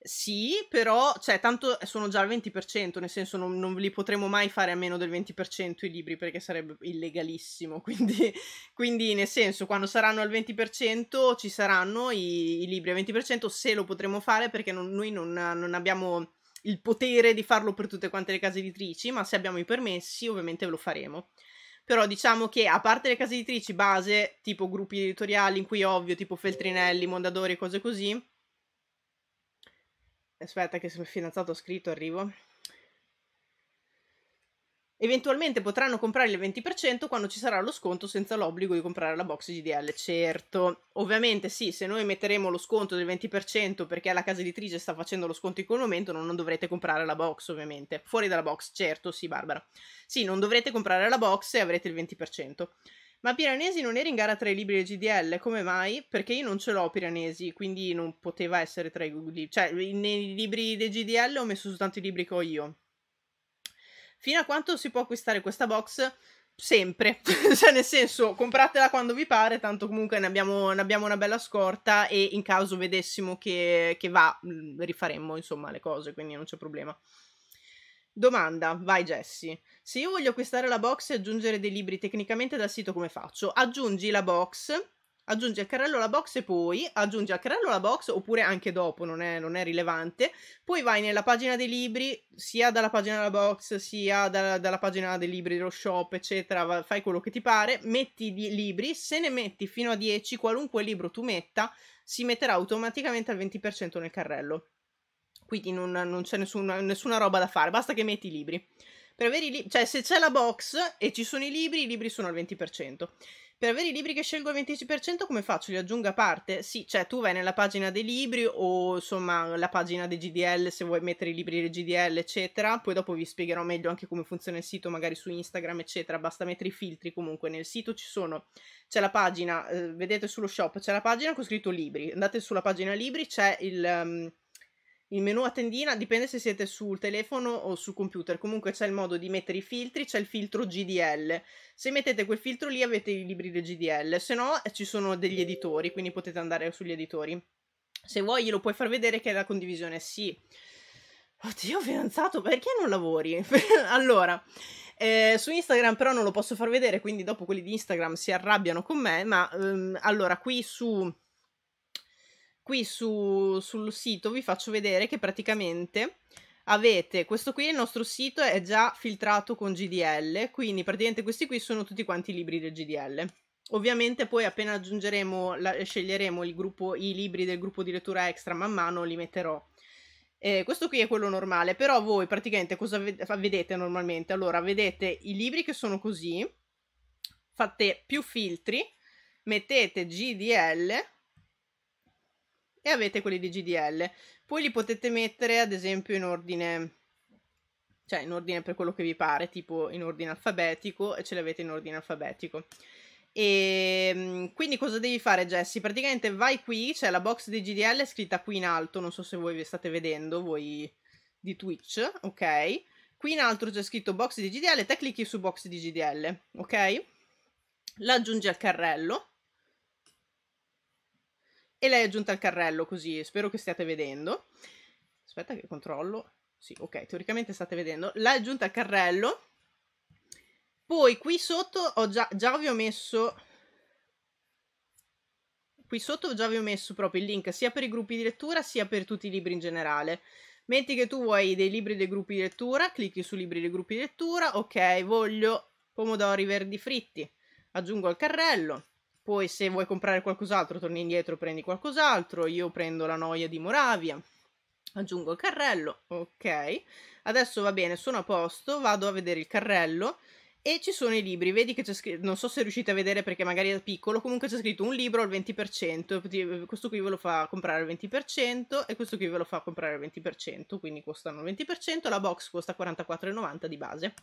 Sì, però, cioè, tanto sono già al 20%, nel senso non, non, li potremo mai fare a meno del 20% i libri perché sarebbe illegalissimo. Quindi, quindi nel senso, quando saranno al 20% ci saranno i, i libri al 20% se lo potremo fare perché non, noi non, non abbiamo il potere di farlo per tutte quante le case editrici, ma se abbiamo i permessi ovviamente lo faremo. Però diciamo che a parte le case editrici base, tipo gruppi editoriali in cui è ovvio, tipo Feltrinelli, Mondadori e cose così. Aspetta che se il fidanzato ho scritto arrivo. Eventualmente potranno comprare il 20% quando ci sarà lo sconto senza l'obbligo di comprare la box GDL, certo. Ovviamente sì, se noi metteremo lo sconto del 20% perché la casa editrice sta facendo lo sconto in quel momento, non, dovrete comprare la box ovviamente. Fuori dalla box, certo, sì Barbara. Sì, non dovrete comprare la box e avrete il 20%. Ma Piranesi non era in gara tra i libri del GDL, come mai? Perché io non ce l'ho Piranesi, quindi non poteva essere tra i libri. Cioè, nei libri dei GDL ho messo soltanto i libri che ho io. Fino a quanto si può acquistare questa box? Sempre, cioè nel senso compratela quando vi pare, tanto comunque ne abbiamo, ne abbiamo una bella scorta e in caso vedessimo che, che va mm, rifaremmo insomma le cose, quindi non c'è problema. Domanda, vai Jesse. Se io voglio acquistare la box e aggiungere dei libri tecnicamente dal sito come faccio? Aggiungi la box aggiungi al carrello la box e poi aggiungi al carrello la box oppure anche dopo, non è, non è rilevante. Poi vai nella pagina dei libri, sia dalla pagina della box, sia da, dalla pagina dei libri dello shop, eccetera, fai quello che ti pare, metti i libri, se ne metti fino a 10, qualunque libro tu metta, si metterà automaticamente al 20% nel carrello. Quindi non, non c'è nessuna, nessuna roba da fare, basta che metti i libri per avere i libri, cioè se c'è la box e ci sono i libri, i libri sono al 20% per avere i libri che scelgo al 20% come faccio? Li aggiungo a parte? Sì, cioè tu vai nella pagina dei libri o insomma la pagina dei GDL se vuoi mettere i libri del GDL eccetera, poi dopo vi spiegherò meglio anche come funziona il sito magari su Instagram eccetera, basta mettere i filtri comunque nel sito ci sono, c'è la pagina, eh, vedete sullo shop c'è la pagina con scritto libri, andate sulla pagina libri, c'è il... Um, il menu a tendina dipende se siete sul telefono o sul computer. Comunque c'è il modo di mettere i filtri, c'è il filtro GDL. Se mettete quel filtro lì avete i libri del GDL, se no eh, ci sono degli editori, quindi potete andare sugli editori. Se vuoi glielo puoi far vedere che è la condivisione, sì. Oddio, fidanzato, perché non lavori? allora, eh, su Instagram però non lo posso far vedere, quindi dopo quelli di Instagram si arrabbiano con me, ma ehm, allora qui su qui su, sul sito vi faccio vedere che praticamente avete questo qui il nostro sito è già filtrato con GDL quindi praticamente questi qui sono tutti quanti i libri del GDL ovviamente poi appena aggiungeremo la, sceglieremo il gruppo, i libri del gruppo di lettura extra man mano li metterò eh, questo qui è quello normale però voi praticamente cosa vedete normalmente allora vedete i libri che sono così fate più filtri mettete GDL e avete quelli di GDL. Poi li potete mettere ad esempio in ordine, cioè in ordine per quello che vi pare, tipo in ordine alfabetico e ce li avete in ordine alfabetico. E ehm, quindi cosa devi fare, Jesse? Praticamente vai qui, c'è la box di GDL scritta qui in alto. Non so se voi vi state vedendo, voi di Twitch, ok? Qui in alto c'è scritto box di GDL, te clicchi su box di GDL, ok? L'aggiungi al carrello e l'hai aggiunta al carrello così spero che stiate vedendo. Aspetta che controllo. Sì, ok, teoricamente state vedendo. L'hai aggiunta al carrello. Poi qui sotto ho già, già vi ho messo qui sotto già vi ho messo proprio il link sia per i gruppi di lettura sia per tutti i libri in generale. Metti che tu vuoi dei libri dei gruppi di lettura, clicchi su libri dei gruppi di lettura, ok, voglio pomodori verdi fritti, aggiungo al carrello, poi se vuoi comprare qualcos'altro torni indietro, prendi qualcos'altro, io prendo la noia di Moravia, aggiungo il carrello, ok. Adesso va bene, sono a posto, vado a vedere il carrello e ci sono i libri, vedi che c'è scritto, non so se riuscite a vedere perché magari è piccolo, comunque c'è scritto un libro al 20%, questo qui ve lo fa comprare al 20% e questo qui ve lo fa comprare al 20%, quindi costano il 20%, la box costa 44,90 di base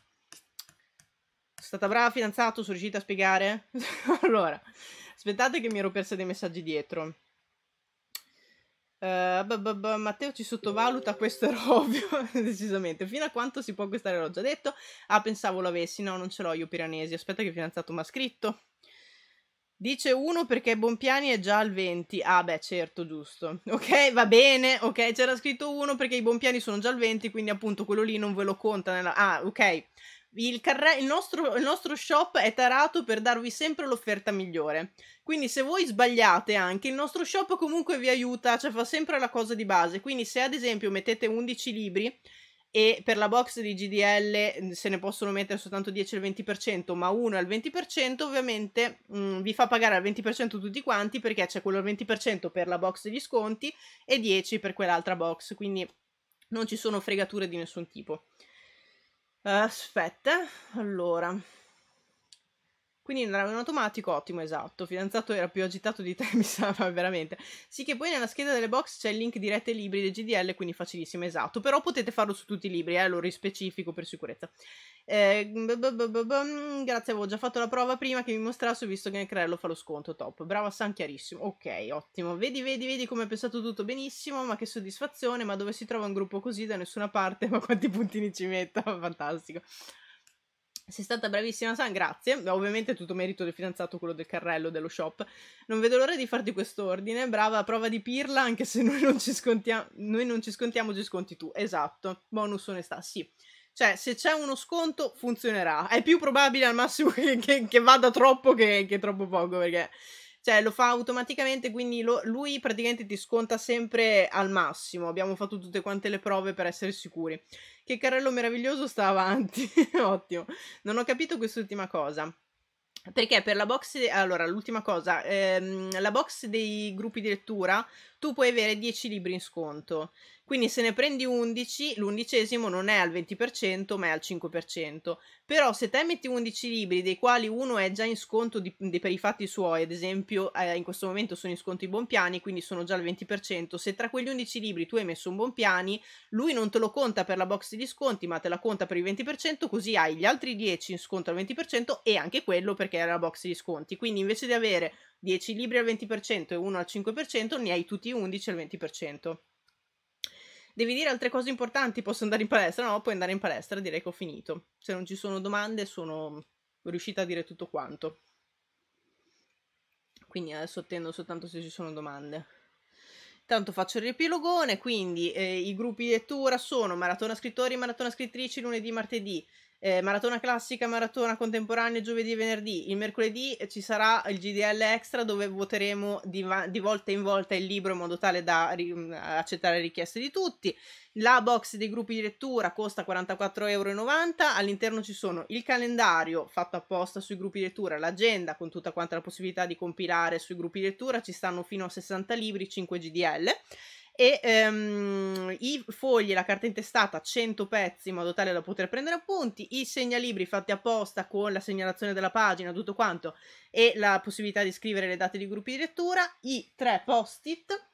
stata brava fidanzato, sono riuscita a spiegare? allora, aspettate che mi ero persa dei messaggi dietro. Uh, b- b- b- Matteo ci sottovaluta, questo era ovvio, decisamente. Fino a quanto si può acquistare, l'ho già detto. Ah, pensavo l'avessi, no, non ce l'ho io, Piranesi. Aspetta che il fidanzato mi ha scritto. Dice uno perché Bonpiani è già al 20. Ah, beh, certo, giusto. Ok, va bene. Ok, c'era scritto uno perché i Bonpiani sono già al 20, quindi appunto quello lì non ve lo conta. Nella... Ah, ok il, carre- il, nostro, il nostro shop è tarato per darvi sempre l'offerta migliore. Quindi se voi sbagliate anche, il nostro shop comunque vi aiuta, cioè fa sempre la cosa di base. Quindi se ad esempio mettete 11 libri, e per la box di GDL se ne possono mettere soltanto 10 al 20%, ma uno al 20% ovviamente mh, vi fa pagare al 20% tutti quanti perché c'è quello al 20% per la box di sconti e 10 per quell'altra box, quindi non ci sono fregature di nessun tipo. Aspetta, allora. Quindi andava in automatico, ottimo, esatto. Fidanzato era più agitato di te, mi sa, veramente. Sì che poi nella scheda delle box c'è il link diretto ai libri del GDL, quindi facilissimo, esatto. Però potete farlo su tutti i libri, eh, lo rispecifico per sicurezza. Eh, mm, grazie, avevo già fatto la prova prima che mi mostrasse, visto che nel crearlo fa lo sconto, top. Brava San, chiarissimo. Ok, ottimo. Vedi, vedi, vedi come è pensato tutto benissimo, ma che soddisfazione, ma dove si trova un gruppo così da nessuna parte, ma quanti puntini ci metta, fantastico. Sei stata bravissima, San, grazie. Ovviamente è tutto merito del fidanzato, quello del carrello, dello shop. Non vedo l'ora di farti quest'ordine. Brava, prova di pirla, anche se noi non ci scontiamo, noi non ci scontiamo, ci sconti tu. Esatto. Bonus onestà, sì. Cioè, se c'è uno sconto, funzionerà. È più probabile al massimo che, che, che vada troppo che, che troppo poco, perché cioè, lo fa automaticamente, quindi lo, lui praticamente ti sconta sempre al massimo. Abbiamo fatto tutte quante le prove per essere sicuri. Che carrello meraviglioso sta avanti. Ottimo. Non ho capito quest'ultima cosa. Perché per la box, allora l'ultima cosa, ehm, la box dei gruppi di lettura tu puoi avere 10 libri in sconto. Quindi se ne prendi 11, l'undicesimo non è al 20% ma è al 5%. Però se te metti 11 libri dei quali uno è già in sconto di, di, per i fatti suoi, ad esempio eh, in questo momento sono in sconto i Bonpiani, quindi sono già al 20%, se tra quegli 11 libri tu hai messo un Bonpiani, lui non te lo conta per la box di sconti ma te la conta per il 20%, così hai gli altri 10 in sconto al 20% e anche quello perché era la box di sconti. Quindi invece di avere 10 libri al 20% e uno al 5%, ne hai tutti 11 al 20%. Devi dire altre cose importanti, posso andare in palestra? No, puoi andare in palestra, direi che ho finito. Se non ci sono domande, sono riuscita a dire tutto quanto. Quindi adesso attendo soltanto se ci sono domande. Tanto faccio il riepilogone, quindi eh, i gruppi di lettura sono Maratona Scrittori, Maratona Scrittrici, lunedì, martedì, eh, maratona classica, maratona contemporanea giovedì e venerdì. Il mercoledì eh, ci sarà il GDL extra dove voteremo di, va- di volta in volta il libro in modo tale da ri- mm, accettare le richieste di tutti. La box dei gruppi di lettura costa 44,90 euro. All'interno ci sono il calendario fatto apposta sui gruppi di lettura, l'agenda con tutta quanta la possibilità di compilare sui gruppi di lettura. Ci stanno fino a 60 libri, 5 GDL e ehm, i fogli la carta intestata 100 pezzi in modo tale da poter prendere appunti, i segnalibri fatti apposta con la segnalazione della pagina, tutto quanto e la possibilità di scrivere le date di gruppi di lettura, i tre post-it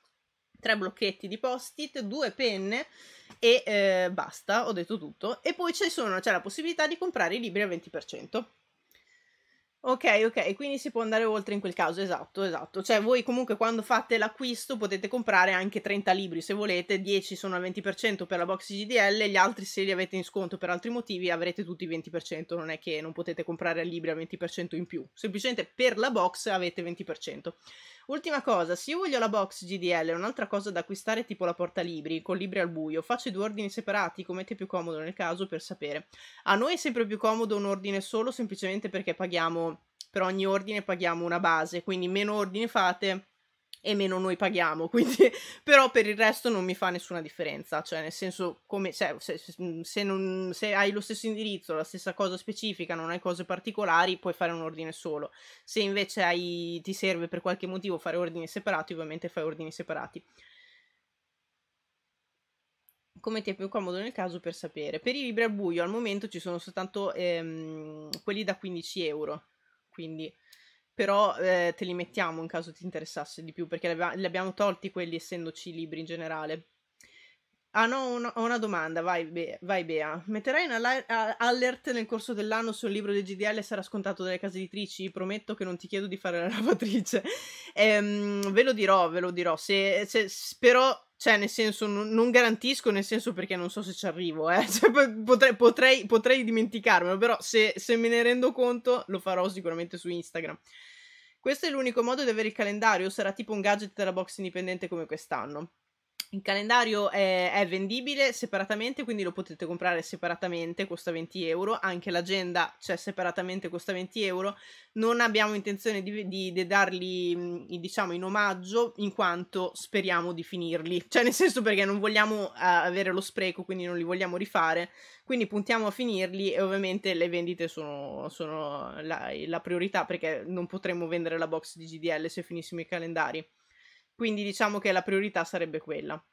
tre blocchetti di post-it, due penne e eh, basta, ho detto tutto. E poi c'è, sono, c'è la possibilità di comprare i libri al 20%. Ok, ok, quindi si può andare oltre in quel caso, esatto, esatto. Cioè voi comunque quando fate l'acquisto potete comprare anche 30 libri se volete, 10 sono al 20% per la box GDL, gli altri se li avete in sconto per altri motivi avrete tutti il 20%, non è che non potete comprare libri a 20% in più, semplicemente per la box avete 20%. Ultima cosa, se io voglio la box GDL, un'altra cosa da acquistare tipo la porta libri, con libri al buio, faccio due ordini separati, come ti è più comodo nel caso per sapere. A noi è sempre più comodo un ordine solo semplicemente perché paghiamo per ogni ordine paghiamo una base, quindi meno ordini fate e meno noi paghiamo, quindi però per il resto non mi fa nessuna differenza, cioè nel senso come cioè, se, se, non, se, hai lo stesso indirizzo, la stessa cosa specifica, non hai cose particolari, puoi fare un ordine solo. Se invece hai, ti serve per qualche motivo fare ordini separati, ovviamente fai ordini separati. Come ti è più comodo nel caso per sapere. Per i libri a buio al momento ci sono soltanto ehm, quelli da 15 euro, quindi però eh, te li mettiamo in caso ti interessasse di più perché li abbiamo tolti quelli essendoci libri in generale. Ah no, ho una, domanda, vai, Be- vai Bea. Metterai un alert nel corso dell'anno se un libro del GDL sarà scontato dalle case editrici? Prometto che non ti chiedo di fare la lavatrice. ehm, ve lo dirò, ve lo dirò. Se, se, però cioè, nel senso, n- non garantisco, nel senso perché non so se ci arrivo, eh. Cioè, potrei, potrei, potrei, dimenticarmelo, però se, se me ne rendo conto lo farò sicuramente su Instagram. Questo è l'unico modo di avere il calendario, sarà tipo un gadget della box indipendente come quest'anno. Il calendario è, è, vendibile separatamente, quindi lo potete comprare separatamente, costa 20 euro. Anche l'agenda c'è cioè, separatamente, costa 20 euro. Non abbiamo intenzione di, di, di, darli, diciamo, in omaggio, in quanto speriamo di finirli. Cioè, nel senso perché non vogliamo uh, avere lo spreco, quindi non li vogliamo rifare. Quindi puntiamo a finirli e ovviamente le vendite sono, sono la, la priorità, perché non potremmo vendere la box di GDL se finissimo i calendari. Quindi diciamo che la priorità sarebbe quella.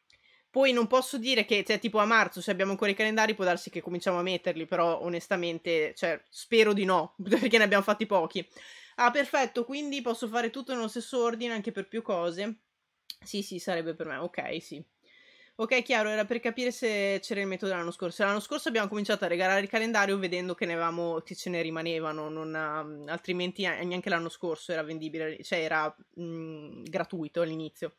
Poi non posso dire che, cioè, tipo a marzo, se abbiamo ancora i calendari, può darsi che cominciamo a metterli, però onestamente, cioè, spero di no, perché ne abbiamo fatti pochi. Ah, perfetto, quindi posso fare tutto nello stesso ordine anche per più cose. Sì, sì, sarebbe per me. Ok, sì, Ok, chiaro, era per capire se c'era il metodo l'anno scorso. L'anno scorso abbiamo cominciato a regalare il calendario vedendo che, ne avevamo, che ce ne rimanevano, non, altrimenti neanche l'anno scorso era vendibile, cioè era mh, gratuito all'inizio.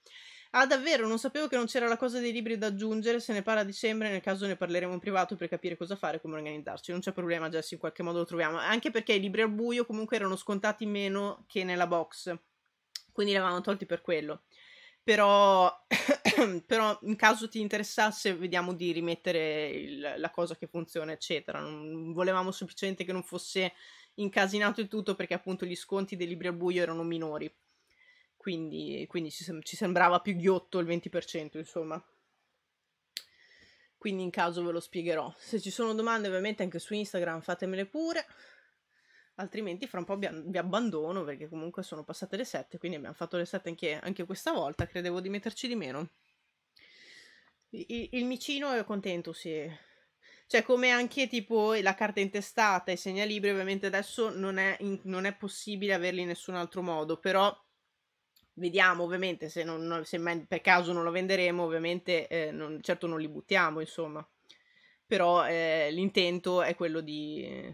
Ah, davvero, non sapevo che non c'era la cosa dei libri da aggiungere, se ne parla a dicembre, nel caso ne parleremo in privato per capire cosa fare e come organizzarci. Non c'è problema, Jess, in qualche modo lo troviamo, anche perché i libri al buio comunque erano scontati meno che nella box, quindi li avevamo tolti per quello. Però, però in caso ti interessasse vediamo di rimettere il, la cosa che funziona eccetera. Non, volevamo semplicemente che non fosse incasinato il tutto perché appunto gli sconti dei libri al buio erano minori. Quindi, quindi ci, sem- ci sembrava più ghiotto il 20% insomma quindi in caso ve lo spiegherò. Se ci sono domande ovviamente anche su Instagram fatemele pure altrimenti fra un po' vi abbandono perché comunque sono passate le 7, quindi abbiamo fatto le 7 anche, anche questa volta, credevo di metterci di meno. Il, il micino è contento, sì. Cioè, come anche tipo la carta intestata e i segnalibri, ovviamente adesso non è, in, non è, possibile averli in nessun altro modo, però vediamo ovviamente se, non, se per caso non lo venderemo, ovviamente eh, non, certo non li buttiamo, insomma. Però eh, l'intento è quello di,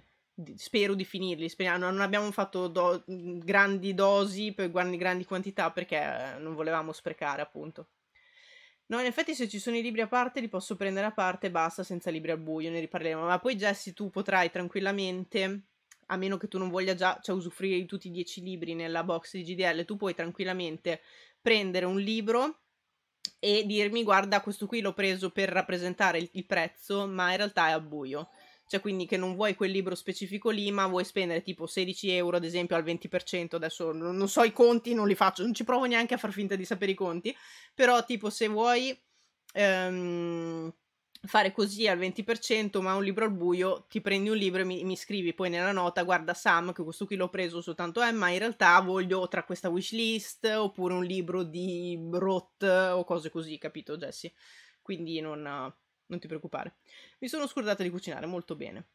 spero di finirli, speriamo, non abbiamo fatto do- mhmm, grandi dosi per grandi, grandi quantità perché eh, non volevamo sprecare appunto. No, in effetti se ci sono i libri a parte li posso prendere a parte e basta, senza libri al buio, ne riparleremo. Ma poi Jesse tu potrai tranquillamente, a meno che tu non voglia già cioè, usufruire di tutti i 10 libri nella box di GDL, tu puoi tranquillamente prendere un libro e dirmi guarda questo qui l'ho preso per rappresentare il, il prezzo, ma in realtà è a buio cioè, quindi che non vuoi quel libro specifico lì, ma vuoi spendere tipo 16 euro, ad esempio, al 20%. Adesso non so i conti, non li faccio, non ci provo neanche a far finta di sapere i conti. Però, tipo, se vuoi. Ehm, fare così al 20%, ma un libro al buio, ti prendi un libro e mi, mi, scrivi poi nella nota, guarda Sam, che questo qui l'ho preso soltanto eh, ma in realtà voglio tra questa wishlist oppure un libro di Roth o cose così, capito Jesse? Quindi non non ti preoccupare. Mi sono scordata di cucinare, molto bene.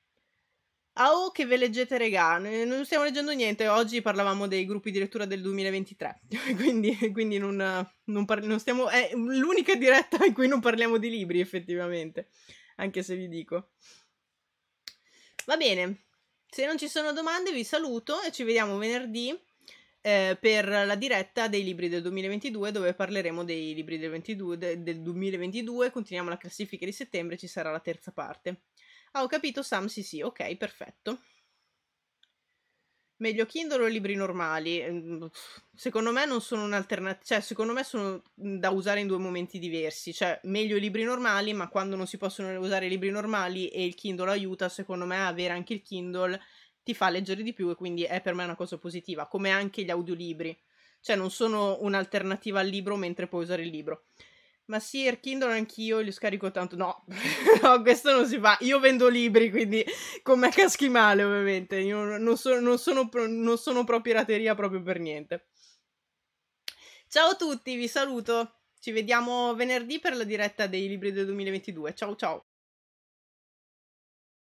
Ah, oh, che ve leggete regà, non stiamo leggendo niente, oggi parlavamo dei gruppi di lettura del 2023, quindi, quindi non, non, par- non stiamo... è l'unica diretta in cui non parliamo di libri effettivamente, anche se vi dico. Va bene, se non ci sono domande vi saluto e ci vediamo venerdì eh, per la diretta dei libri del 2022 dove parleremo dei libri del, 22, de, del 2022, continuiamo la classifica di settembre, ci sarà la terza parte. Ah, ho capito Sam, sì sì, ok, perfetto. Meglio Kindle o libri normali? Mm, secondo me non sono un'alternativa, cioè secondo me sono mm, da usare in due momenti diversi, cioè meglio i libri normali, ma quando non si possono usare i libri normali e il Kindle aiuta, secondo me avere anche il Kindle ti fa leggere di più e quindi è per me una cosa positiva, come anche gli audiolibri. Cioè non sono un'alternativa al libro mentre puoi usare il libro. Ma sì, il Kindle anch'io li scarico tanto. No, no, questo non si fa. Io vendo libri, quindi con me caschi male, ovviamente. Io non, so, non, sono, non sono pro pirateria proprio per niente. Ciao a tutti, vi saluto. Ci vediamo venerdì per la diretta dei libri del 2022. Ciao ciao.